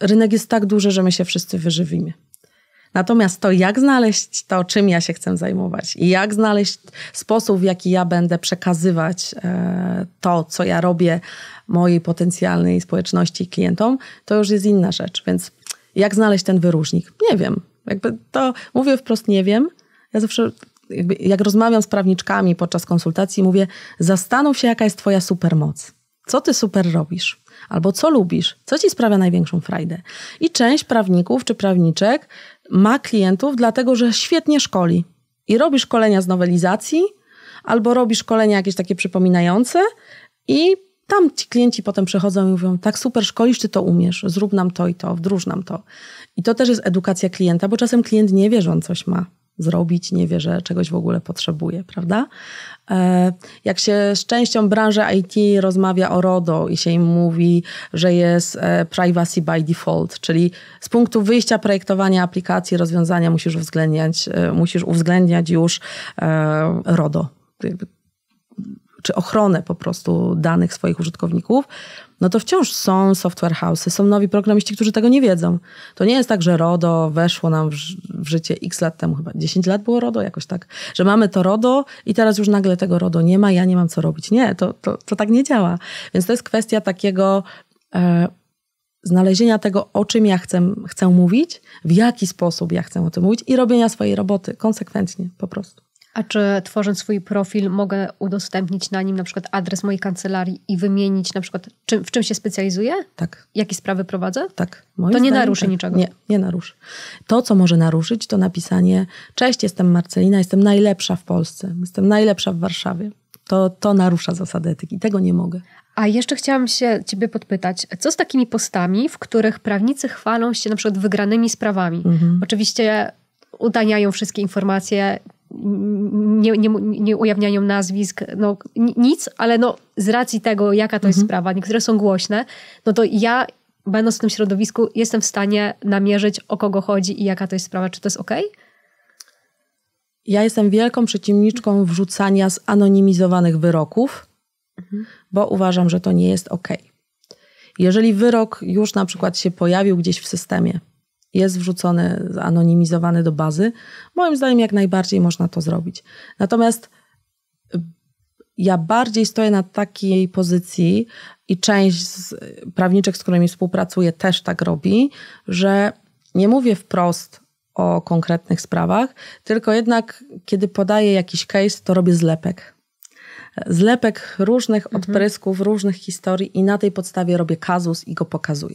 Rynek jest tak duży, że my się wszyscy wyżywimy. Natomiast to, jak znaleźć to, czym ja się chcę zajmować i jak znaleźć sposób, w jaki ja będę przekazywać e, to, co ja robię mojej potencjalnej społeczności klientom, to już jest inna rzecz. Więc jak znaleźć ten wyróżnik? Nie wiem. Jakby to mówię wprost, nie wiem. Ja zawsze, jak rozmawiam z prawniczkami podczas konsultacji, mówię: zastanów się, jaka jest Twoja supermoc. Co ty super robisz? Albo co lubisz? Co ci sprawia największą frajdę? I część prawników czy prawniczek ma klientów, dlatego że świetnie szkoli i robi szkolenia z nowelizacji, albo robi szkolenia jakieś takie przypominające i tam ci klienci potem przychodzą i mówią, tak super szkolisz, ty to umiesz, zrób nam to i to, wdróż nam to. I to też jest edukacja klienta, bo czasem klient nie wie, że on coś ma zrobić, nie wie, że czegoś w ogóle potrzebuje, prawda? E, jak się z częścią branży IT rozmawia o RODO i się im mówi, że jest e, privacy by default, czyli z punktu wyjścia projektowania aplikacji, rozwiązania musisz uwzględniać, e, musisz uwzględniać już RODO, czy ochronę po prostu danych swoich użytkowników no to wciąż są software house'y, są nowi programiści, którzy tego nie wiedzą. To nie jest tak, że RODO weszło nam w, w, życie x lat temu, chyba 10 lat było RODO jakoś tak, że mamy to RODO i teraz już nagle tego RODO nie ma, ja nie mam co robić. Nie, to, to, to tak nie działa. Więc to jest kwestia takiego... E, znalezienia tego, o czym ja chcę, chcę mówić, w jaki sposób ja chcę o tym mówić i robienia swojej roboty konsekwentnie po prostu. A czy tworząc swój profil mogę udostępnić na nim na przykład adres mojej kancelarii i wymienić na przykład czym, w czym się specjalizuję? Tak. Jakie sprawy prowadzę? Tak. to nie naruszy tak. niczego? Nie, nie naruszy. To, co może naruszyć, to napisanie cześć, jestem Marcelina, jestem najlepsza w Polsce, jestem najlepsza w Warszawie. To, to narusza zasadę etyki. Tego nie mogę. A jeszcze chciałam się ciebie podpytać, co z takimi postami, w których prawnicy chwalą się na przykład wygranymi sprawami? Mhm. Oczywiście udaniają wszystkie informacje, nie, nie, nie ujawnianiu nazwisk, no nic, ale no z racji tego, jaka to mhm. jest sprawa, niektóre są głośne, no to ja będąc w tym środowisku jestem w stanie namierzyć o kogo chodzi i jaka to jest sprawa, czy to jest ok? Ja jestem wielką przeciwniczką wrzucania zanonimizowanych wyroków, mhm. bo uważam, że to nie jest ok. Jeżeli wyrok już na przykład się pojawił gdzieś w systemie, jest wrzucony, anonimizowany do bazy. Moim zdaniem jak najbardziej można to zrobić. Natomiast y, ja bardziej stoję na takiej pozycji i część z y, prawniczek, z którymi współpracuję, też tak robi, że nie mówię wprost o konkretnych sprawach, tylko jednak kiedy podaję jakiś case, to robię zlepek. Zlepek różnych mhm. odprysków, mhm. różnych historii i na tej podstawie robię kazus i go pokazuję.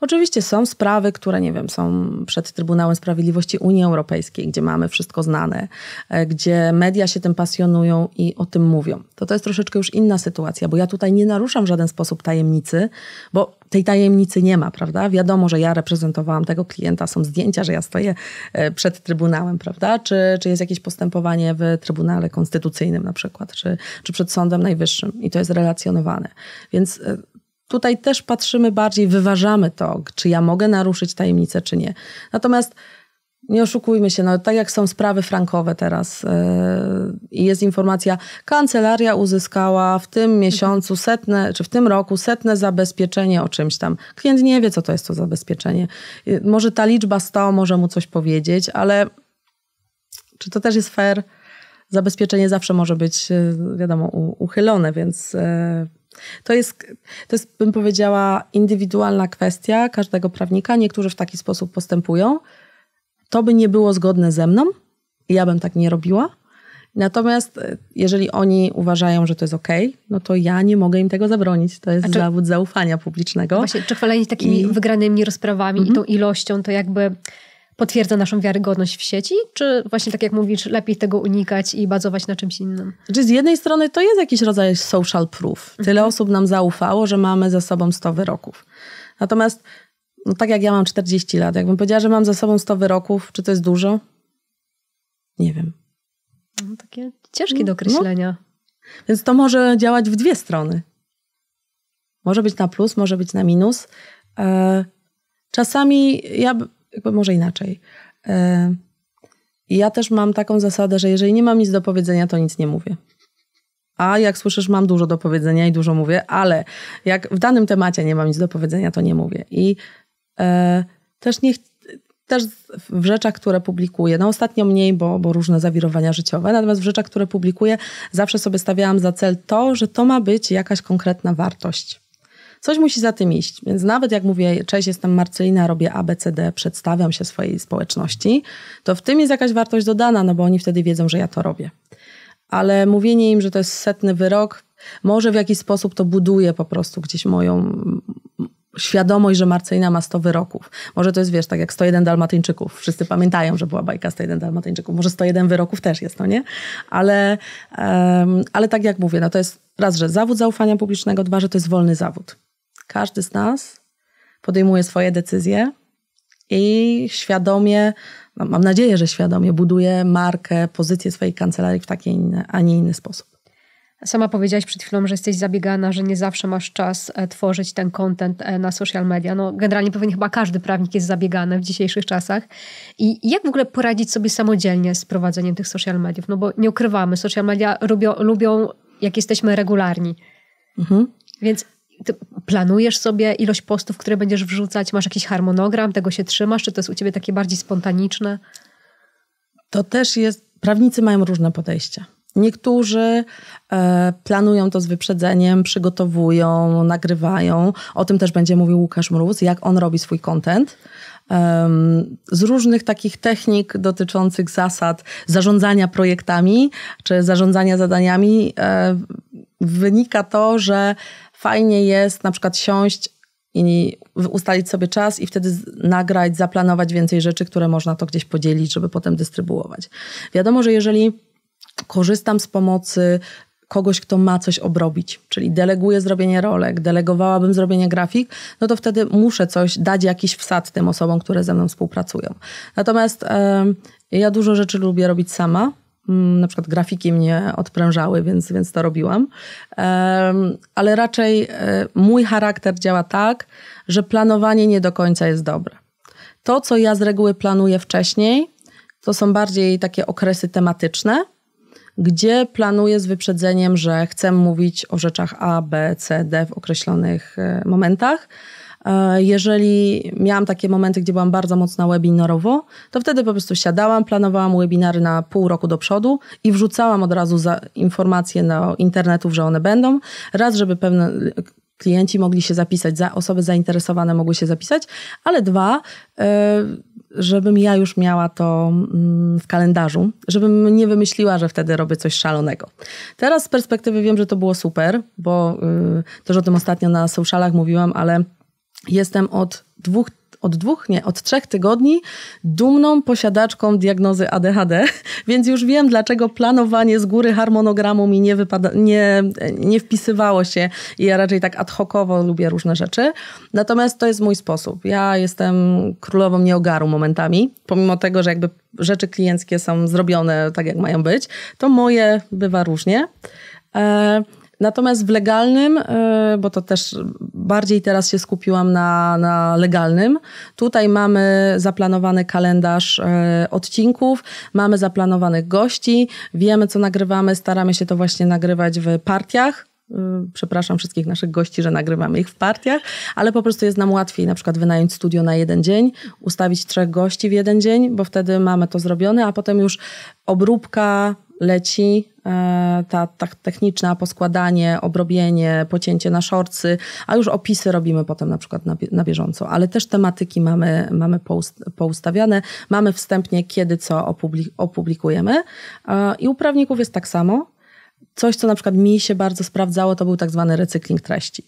Oczywiście są sprawy, które, nie wiem, są przed Trybunałem Sprawiedliwości Unii Europejskiej, gdzie mamy wszystko znane, e, gdzie media się tym pasjonują i o tym mówią. To to jest troszeczkę już inna sytuacja, bo ja tutaj nie naruszam w żaden sposób tajemnicy, bo tej tajemnicy nie ma, prawda? Wiadomo, że ja reprezentowałam tego klienta, są zdjęcia, że ja stoję e, przed Trybunałem, prawda? Czy, czy jest jakieś postępowanie w Trybunale Konstytucyjnym na przykład, czy, czy przed Sądem Najwyższym i to jest relacjonowane. Więc e, Tutaj też patrzymy bardziej, wyważamy to, czy ja mogę naruszyć tajemnicę, czy nie. Natomiast nie oszukujmy się, no, tak jak są sprawy frankowe teraz e, i yy, jest informacja, kancelaria uzyskała w tym miesiącu setne, czy w tym roku setne zabezpieczenie o czymś tam. Klient nie wie, co to jest to zabezpieczenie. Yy, może ta liczba 100 może mu coś powiedzieć, ale czy to też jest fair? Zabezpieczenie zawsze może być, yy, wiadomo, u, uchylone, więc to jest, to jest, bym powiedziała, indywidualna kwestia każdego prawnika. Niektórzy w taki sposób postępują. To by nie było zgodne ze mną. Ja bym tak nie robiła. Natomiast e, jeżeli oni uważają, że to jest ok, no to ja nie mogę im tego zabronić. To jest czy, zawód zaufania publicznego. Właśnie, czy chwalenie takimi I... wygranymi rozprawami mm -hmm. i mhm. tą ilością, to jakby potwierdza naszą wiarygodność w sieci, czy właśnie tak jak mówisz, lepiej tego unikać i bazować na czymś innym? Znaczy z jednej strony to jest jakiś rodzaj social proof. Tyle mhm. osób nam zaufało, że mamy za sobą 100 wyroków. Natomiast no tak jak ja mam 40 lat, jakbym powiedziała, że mam za sobą 100 wyroków, czy to jest dużo? Nie wiem. No, takie ciężkie no, do określenia. No. Więc to może działać w dwie strony. Może być na plus, może być na minus. E, czasami ja może inaczej. E, ja też mam taką zasadę, że jeżeli nie mam nic do powiedzenia, to nic nie mówię. A jak słyszysz, mam dużo do powiedzenia i dużo mówię, ale jak w danym temacie nie mam nic do powiedzenia, to nie mówię. I e, też nie też w rzeczach, które publikuję, no ostatnio mniej, bo, bo różne zawirowania życiowe, natomiast w rzeczach, które publikuję, zawsze sobie stawiałam za cel to, że to ma być jakaś konkretna wartość. Coś musi za tym iść. Więc nawet jak mówię, cześć, jestem Marcelina, robię ABCD, przedstawiam się swojej społeczności, to w tym jest jakaś wartość dodana, no bo oni wtedy wiedzą, że ja to robię. Ale mówienie im, że to jest setny wyrok, może w jakiś sposób to buduje po prostu gdzieś moją świadomość, że Marcelina ma 100 wyroków. Może to jest, wiesz, tak jak 101 Dalmatyńczyków. Wszyscy pamiętają, że była bajka 101 Dalmatyńczyków. Może 101 wyroków też jest, no nie? Ale, um, ale tak jak mówię, no to jest raz, że zawód zaufania publicznego, dwa, że to jest wolny zawód. Każdy z nas podejmuje swoje decyzje i świadomie, no, mam nadzieję, że świadomie buduje markę, pozycję swojej kancelarii w taki, a nie inny sposób. Sama powiedziałaś przed chwilą, że jesteś zabiegana, że nie zawsze masz czas e, tworzyć ten content e, na social media. No, generalnie pewnie chyba każdy prawnik jest zabiegany w dzisiejszych czasach. I jak w ogóle poradzić sobie samodzielnie z prowadzeniem tych social mediów? No bo nie ukrywamy, social media lubią, lubią jak jesteśmy regularni. Mhm. Więc planujesz sobie ilość postów, które będziesz wrzucać? Masz jakiś harmonogram, tego się trzymasz? Czy to jest u ciebie takie bardziej spontaniczne? To też jest. Prawnicy mają różne podejścia. Niektórzy e, planują to z wyprzedzeniem, przygotowują, nagrywają. O tym też będzie mówił Łukasz Mróz, jak on robi swój content. Z różnych takich technik dotyczących zasad zarządzania projektami czy zarządzania zadaniami e, wynika to, że fajnie jest na przykład siąść i ustalić sobie czas i wtedy nagrać, zaplanować więcej rzeczy, które można to gdzieś podzielić, żeby potem dystrybuować. Wiadomo, że jeżeli korzystam z pomocy kogoś, kto ma coś obrobić, czyli deleguję zrobienie rolek, delegowałabym zrobienie grafik, no to wtedy muszę coś dać jakiś wsad tym osobom, które ze mną współpracują. Natomiast ja dużo rzeczy lubię robić sama, na przykład grafiki mnie odprężały, więc, więc to robiłam. Ale raczej e, mój charakter działa tak, że planowanie nie do końca jest dobre. To, co ja z reguły planuję wcześniej, to są bardziej takie okresy tematyczne, gdzie planuję z wyprzedzeniem, że chcę mówić o rzeczach A, B, C, D w określonych e, momentach E, jeżeli miałam takie momenty, gdzie byłam bardzo mocna webinarowo, to wtedy po prostu siadałam, planowałam webinary na pół roku do przodu i wrzucałam od razu informacje na internetu, że one będą. Raz, żeby pewne klienci mogli się zapisać, osoby zainteresowane mogły się zapisać, ale dwa, e, żebym ja już miała to mm, w kalendarzu, żebym nie wymyśliła, że wtedy robię coś szalonego. Teraz z perspektywy wiem, że to było super, bo y, też o tym ostatnio na socialach mówiłam, ale Jestem od dwóch od dwóch, nie, od trzech tygodni dumną posiadaczką diagnozy ADHD, *laughs* więc już wiem, dlaczego planowanie z góry harmonogramu mi nie, wypada, nie, nie wpisywało się i ja raczej tak ad hocowo lubię różne rzeczy. Natomiast to jest mój sposób. Ja jestem królową nieogaru momentami, pomimo tego, że jakby rzeczy klienckie są zrobione tak, jak mają być, to moje bywa różnie. E, Natomiast w legalnym, e, bo to też bardziej teraz się skupiłam na, na legalnym, tutaj mamy zaplanowany kalendarz e, odcinków, mamy zaplanowanych gości, wiemy co nagrywamy, staramy się to właśnie nagrywać w partiach e, przepraszam wszystkich naszych gości, że nagrywamy ich w partiach, ale po prostu jest nam łatwiej na przykład wynająć studio na jeden dzień, ustawić trzech gości w jeden dzień, bo wtedy mamy to zrobione, a potem już obróbka leci e, ta, ta techniczna, poskładanie, obrobienie, pocięcie na szorcy, a już opisy robimy potem na przykład na, na bieżąco, ale też tematyki mamy, mamy poustawiane, mamy wstępnie kiedy co opublik opublikujemy e, i u prawników jest tak samo. Coś, co na przykład mi się bardzo sprawdzało, to był tak zwany recykling treści.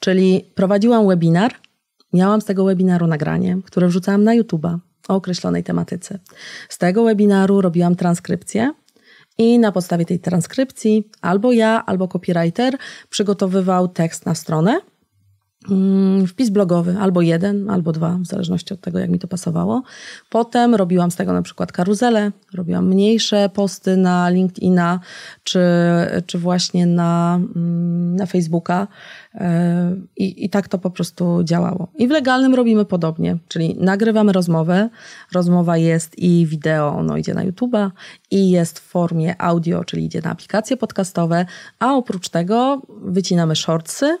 Czyli prowadziłam webinar, miałam z tego webinaru nagranie, które wrzucałam na YouTube'a o określonej tematyce. Z tego webinaru robiłam transkrypcję, i na podstawie tej transkrypcji albo ja, albo copywriter przygotowywał tekst na stronę. Mm, wpis blogowy, albo jeden, albo dwa, w zależności od tego, jak mi to pasowało. Potem robiłam z tego na przykład karuzelę, robiłam mniejsze posty na LinkedIna, czy, czy właśnie na, mm, na Facebooka e, I, i tak to po prostu działało. I w legalnym robimy podobnie, czyli nagrywamy rozmowę, rozmowa jest i wideo, ono idzie na YouTube'a i jest w formie audio, czyli idzie na aplikacje podcastowe, a oprócz tego wycinamy shortsy,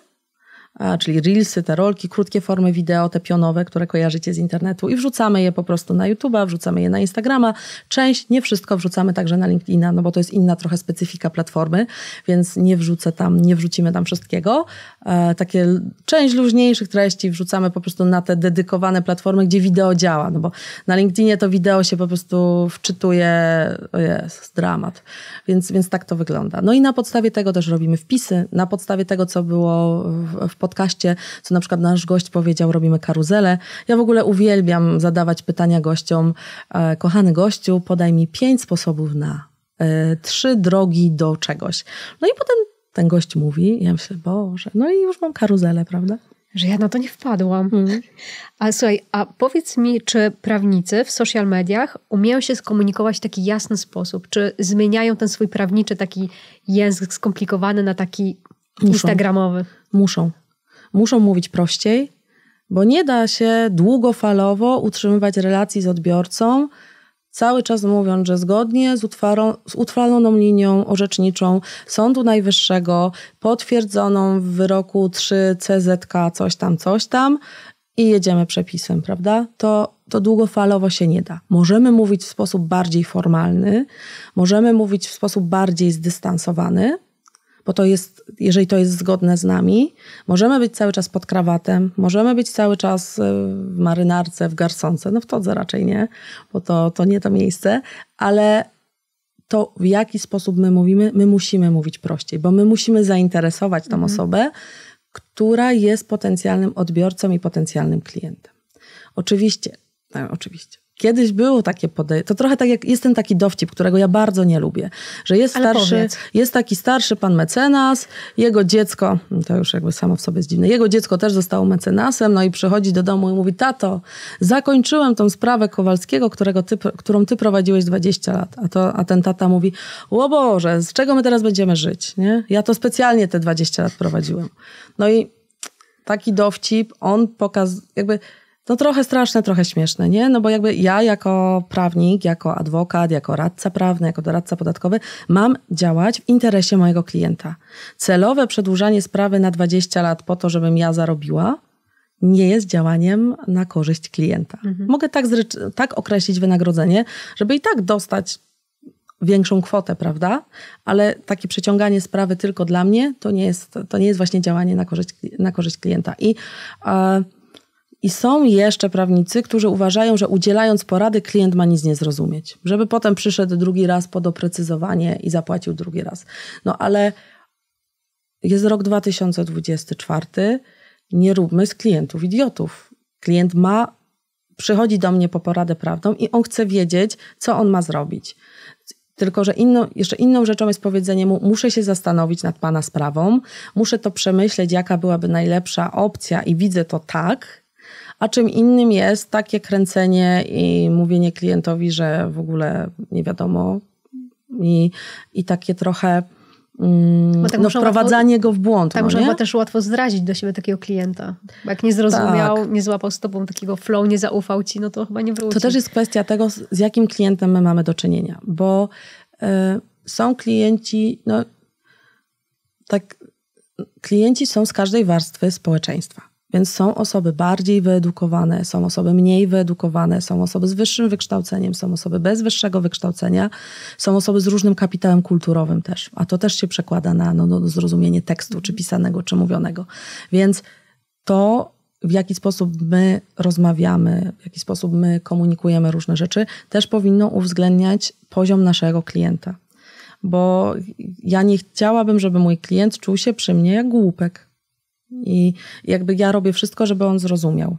czyli reelsy, te rolki, krótkie formy wideo, te pionowe, które kojarzycie z internetu i wrzucamy je po prostu na YouTube'a, wrzucamy je na Instagrama. Część, nie wszystko wrzucamy także na LinkedIna, no bo to jest inna trochę specyfika platformy, więc nie wrzucę tam, nie wrzucimy tam wszystkiego. E, takie część luźniejszych treści wrzucamy po prostu na te dedykowane platformy, gdzie wideo działa, no bo na LinkedInie to wideo się po prostu wczytuje, o jest, dramat. Więc, więc tak to wygląda. No i na podstawie tego też robimy wpisy, na podstawie tego, co było w, w podcaście, co na przykład nasz gość powiedział, robimy karuzelę. Ja w ogóle uwielbiam zadawać pytania gościom. E, kochany gościu, podaj mi pięć sposobów na e, trzy drogi do czegoś. No i potem ten gość mówi, ja myślę, Boże, no i już mam karuzelę, prawda? Że ja na to nie wpadłam. Mm. *laughs* A słuchaj, a powiedz mi, czy prawnicy w social mediach umieją się skomunikować w taki jasny sposób? Czy zmieniają ten swój prawniczy taki język skomplikowany na taki Muszą. instagramowy? Muszą muszą mówić prościej, bo nie da się długofalowo utrzymywać relacji z odbiorcą, cały czas mówiąc, że zgodnie z, utwarą, z utrwaloną linią orzeczniczą Sądu Najwyższego, potwierdzoną w wyroku 3 CZK, coś tam, coś tam, i jedziemy przepisem, prawda? To, to długofalowo się nie da. Możemy mówić w sposób bardziej formalny, możemy mówić w sposób bardziej zdystansowany, bo to jest, jeżeli to jest zgodne z nami, możemy być cały czas pod krawatem, możemy być cały czas e, w marynarce, w garsonce, no w todze raczej nie, bo to, to nie to miejsce, ale to w jaki sposób my mówimy, my musimy mówić prościej, bo my musimy zainteresować tą mhm. osobę, która jest potencjalnym odbiorcą i potencjalnym klientem. Oczywiście, no, oczywiście. Kiedyś było takie podejście, to trochę tak jak jest ten taki dowcip, którego ja bardzo nie lubię, że jest starszy, jest taki starszy pan mecenas, jego dziecko, no to już jakby samo w sobie jest dziwne, jego dziecko też zostało mecenasem, no i przychodzi do domu i mówi, tato, zakończyłem tą sprawę Kowalskiego, którego ty, którą ty prowadziłeś 20 lat, a, to, a ten tata mówi, o Boże, z czego my teraz będziemy żyć, nie? Ja to specjalnie te 20 lat prowadziłem. No i taki dowcip, on pokazuje, jakby no trochę straszne, trochę śmieszne, nie? No bo jakby ja jako prawnik, jako adwokat, jako radca prawny, jako doradca podatkowy mam działać w interesie mojego klienta. Celowe przedłużanie sprawy na 20 lat po to, żebym ja zarobiła, nie jest działaniem na korzyść klienta. Mhm. Mogę tak, tak określić wynagrodzenie, żeby i tak dostać większą kwotę, prawda? Ale takie przeciąganie sprawy tylko dla mnie, to nie jest, to nie jest właśnie działanie na korzyść, na korzyść klienta. I... Yy, i są jeszcze prawnicy, którzy uważają, że udzielając porady, klient ma nic nie zrozumieć, żeby potem przyszedł drugi raz po doprecyzowanie i zapłacił drugi raz. No ale jest rok 2024, nie róbmy z klientów idiotów. Klient ma, przychodzi do mnie po poradę prawną i on chce wiedzieć, co on ma zrobić. Tylko, że jeszcze inną rzeczą jest powiedzenie mu, muszę się zastanowić nad Pana sprawą, muszę to przemyśleć, jaka byłaby najlepsza opcja i widzę to tak, a czym innym jest takie kręcenie i mówienie klientowi, że w ogóle nie wiadomo i, i takie trochę mm, tak no, wprowadzanie łatwo, go w błąd. Tak no, można też łatwo zdradzić do siebie takiego klienta. Bo jak nie zrozumiał, tak. nie złapał z tobą takiego flow, nie zaufał ci, no to chyba nie wróci. To też jest kwestia tego, z jakim klientem my mamy do czynienia, bo y, są klienci, no tak, klienci są z każdej warstwy społeczeństwa. Więc są osoby bardziej wyedukowane, są osoby mniej wyedukowane, są osoby z wyższym wykształceniem, są osoby bez wyższego wykształcenia, są osoby z różnym kapitałem kulturowym też. A to też się przekłada na no, no, zrozumienie tekstu, czy pisanego, czy mówionego. Więc to, w jaki sposób my rozmawiamy, w jaki sposób my komunikujemy różne rzeczy, też powinno uwzględniać poziom naszego klienta. Bo ja nie chciałabym, żeby mój klient czuł się przy mnie jak głupek i jakby ja robię wszystko, żeby on zrozumiał.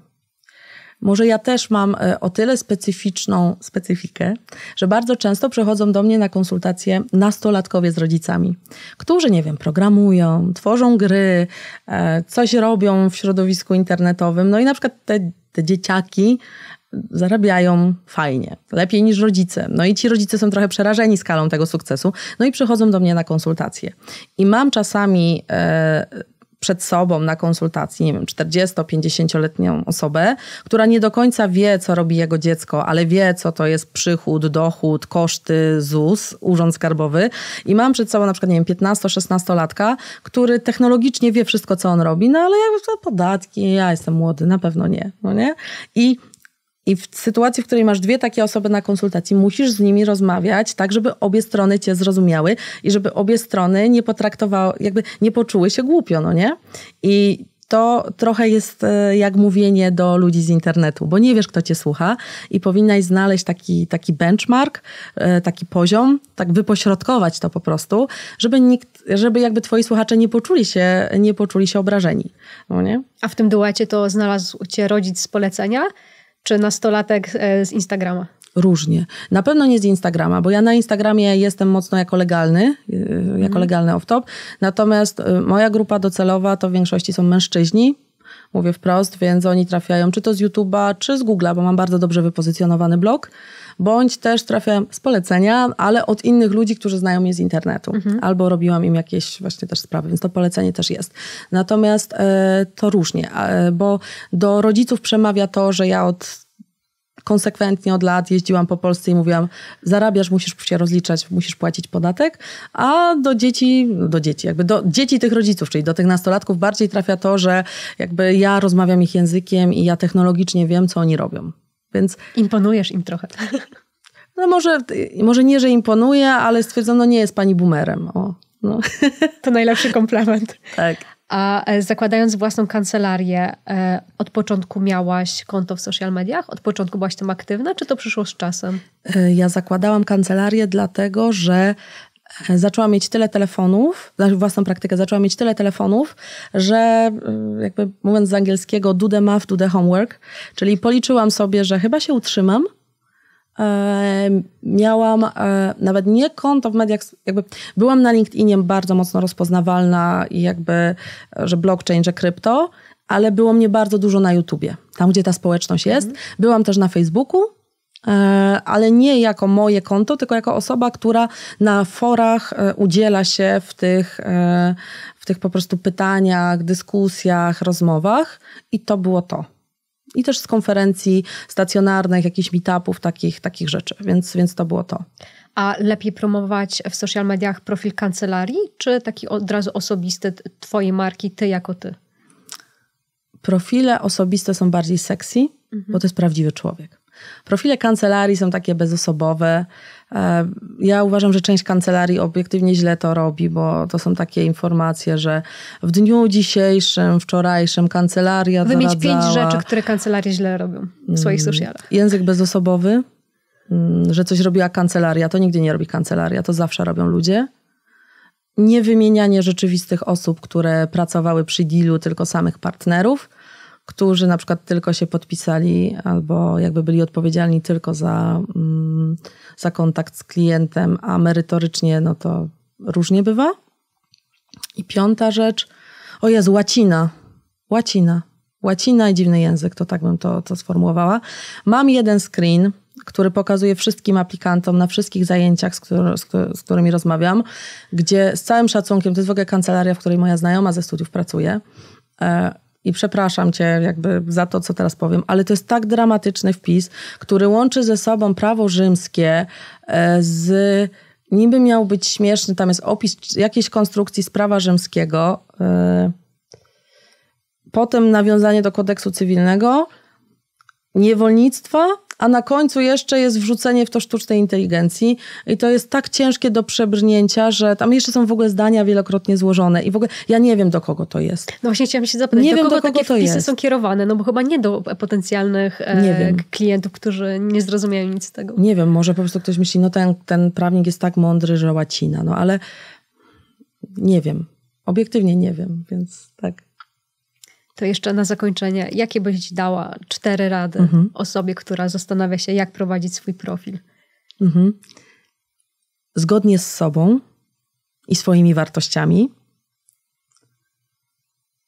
Może ja też mam e, o tyle specyficzną specyfikę, że bardzo często przychodzą do mnie na konsultacje nastolatkowie z rodzicami, którzy, nie wiem, programują, tworzą gry, e, coś robią w środowisku internetowym. No i na przykład te, te dzieciaki zarabiają fajnie, lepiej niż rodzice. No i ci rodzice są trochę przerażeni skalą tego sukcesu, no i przychodzą do mnie na konsultacje. I mam czasami e, przed sobą na konsultacji, nie wiem, 40-50-letnią osobę, która nie do końca wie, co robi jego dziecko, ale wie, co to jest przychód, dochód, koszty, ZUS, Urząd Skarbowy. I mam przed sobą na przykład, nie wiem, 15-16-latka, który technologicznie wie wszystko, co on robi, no ale jakby to podatki, ja jestem młody, na pewno nie, no nie? I i w sytuacji, w której masz dwie takie osoby na konsultacji, musisz z nimi rozmawiać, tak żeby obie strony cię zrozumiały i żeby obie strony nie potraktowały, jakby nie poczuły się głupio, no nie? I to trochę jest e, jak mówienie do ludzi z internetu, bo nie wiesz, kto cię słucha i powinnaś znaleźć taki, taki benchmark, e, taki poziom, tak wypośrodkować to po prostu, żeby nikt, żeby jakby twoi słuchacze nie poczuli się, nie poczuli się obrażeni. No nie? A w tym duecie to znalazł cię rodzic z polecenia? czy nastolatek e, z Instagrama? Różnie. Na pewno nie z Instagrama, bo ja na Instagramie jestem mocno jako legalny, y, jako mhm. legalny off-top. Natomiast y, moja grupa docelowa to w większości są mężczyźni, mówię wprost, więc oni trafiają czy to z YouTube'a, czy z Google'a, bo mam bardzo dobrze wypozycjonowany blog, bądź też trafiają z polecenia, ale od innych ludzi, którzy znają mnie z internetu, mhm. albo robiłam im jakieś właśnie też sprawy, więc to polecenie też jest. Natomiast e, to różnie, bo do rodziców przemawia to, że ja od konsekwentnie od lat jeździłam po Polsce i mówiłam, zarabiasz, musisz się rozliczać, musisz płacić podatek, a do dzieci, no do dzieci, jakby do dzieci tych rodziców, czyli do tych nastolatków bardziej trafia to, że jakby ja rozmawiam ich językiem i ja technologicznie wiem, co oni robią. Więc... Imponujesz im trochę. *laughs* No może, może nie, że imponuje, ale stwierdzono, nie jest pani boomerem. O, no. To najlepszy komplement. Tak. A e, zakładając własną kancelarię, e, od początku miałaś konto w social mediach? Od początku byłaś tam aktywna, czy to przyszło z czasem? E, ja zakładałam kancelarię dlatego, że zaczęłam mieć tyle telefonów, własną praktykę, zaczęłam mieć tyle telefonów, że jakby mówiąc z angielskiego do the math, do the homework, czyli policzyłam sobie, że chyba się utrzymam, E, miałam e, nawet nie konto w mediach, jakby byłam na LinkedInie bardzo mocno rozpoznawalna i jakby, e, że blockchain, że krypto, ale było mnie bardzo dużo na YouTubie, tam gdzie ta społeczność jest. Mhm. Byłam też na Facebooku, ale nie jako moje konto, tylko jako osoba, która na forach udziela się w tych, w tych po prostu pytaniach, dyskusjach, rozmowach i to było to. I też z konferencji stacjonarnych, jakichś meetupów, takich, takich rzeczy, więc, więc to było to. A lepiej promować w social mediach profil kancelarii, czy taki od razu osobisty twojej marki, ty jako ty? Profile osobiste są bardziej sexy, mhm. bo to jest prawdziwy człowiek. Profile kancelarii są takie bezosobowe. E, ja uważam, że część kancelarii obiektywnie źle to robi, bo to są takie informacje, że w dniu dzisiejszym, wczorajszym kancelaria Wymień doradzała... pięć rzeczy, które kancelarie źle robią w swoich mm, socialach. Język bezosobowy, mm, że coś robiła kancelaria. To nigdy nie robi kancelaria, to zawsze robią ludzie. Nie wymienianie rzeczywistych osób, które pracowały przy dealu, tylko samych partnerów – którzy na przykład tylko się podpisali albo jakby byli odpowiedzialni tylko za, mm, za kontakt z klientem, a merytorycznie no to różnie bywa. I piąta rzecz, o jest łacina, łacina, łacina i dziwny język, to tak bym to, to sformułowała. Mam jeden screen, który pokazuje wszystkim aplikantom na wszystkich zajęciach, z, który, z, z, którymi rozmawiam, gdzie z całym szacunkiem, to jest w ogóle kancelaria, w której moja znajoma ze studiów pracuje, e, i przepraszam cię jakby za to, co teraz powiem, ale to jest tak dramatyczny wpis, który łączy ze sobą prawo rzymskie e, z niby miał być śmieszny, tam jest opis jakiejś konstrukcji z prawa rzymskiego, e, potem nawiązanie do kodeksu cywilnego, niewolnictwa a na końcu jeszcze jest wrzucenie w to sztucznej inteligencji i to jest tak ciężkie do przebrnięcia, że tam jeszcze są w ogóle zdania wielokrotnie złożone i w ogóle ja nie wiem do kogo to jest. No właśnie chciałam się zapytać, nie do wiem, kogo, do kogo takie to wpisy jest. są kierowane? No bo chyba nie do potencjalnych e, klientów, którzy nie zrozumieją nic z tego. Nie wiem, może po prostu ktoś myśli, no ten, ten prawnik jest tak mądry, że łacina, no ale nie wiem. Obiektywnie nie wiem, więc tak. To jeszcze na zakończenie, jakie byś dała cztery rady mhm. osobie, która zastanawia się, jak prowadzić swój profil? Mhm. Zgodnie z sobą i swoimi wartościami,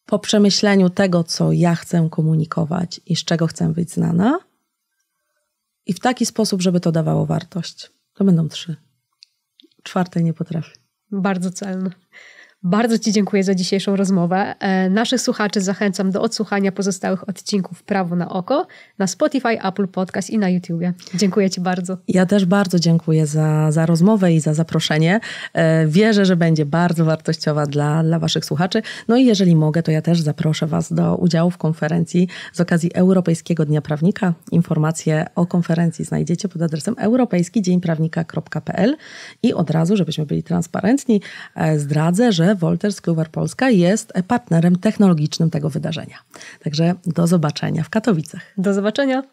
po przemyśleniu tego, co ja chcę komunikować i z czego chcę być znana, i w taki sposób, żeby to dawało wartość. To będą trzy. Czwartej nie potrafię. Bardzo celne. Bardzo Ci dziękuję za dzisiejszą rozmowę. E, naszych słuchaczy zachęcam do odsłuchania pozostałych odcinków Prawo na Oko na Spotify, Apple Podcast i na YouTubie. Dziękuję Ci bardzo. Ja też bardzo dziękuję za, za rozmowę i za zaproszenie. E, wierzę, że będzie bardzo wartościowa dla, dla Waszych słuchaczy. No i jeżeli mogę, to ja też zaproszę Was do udziału w konferencji z okazji Europejskiego Dnia Prawnika. Informacje o konferencji znajdziecie pod adresem europejskidzieńprawnika.pl i od razu, żebyśmy byli transparentni, e, zdradzę, że Wolters Kluwer Polska jest partnerem technologicznym tego wydarzenia. Także do zobaczenia w Katowicach. Do zobaczenia.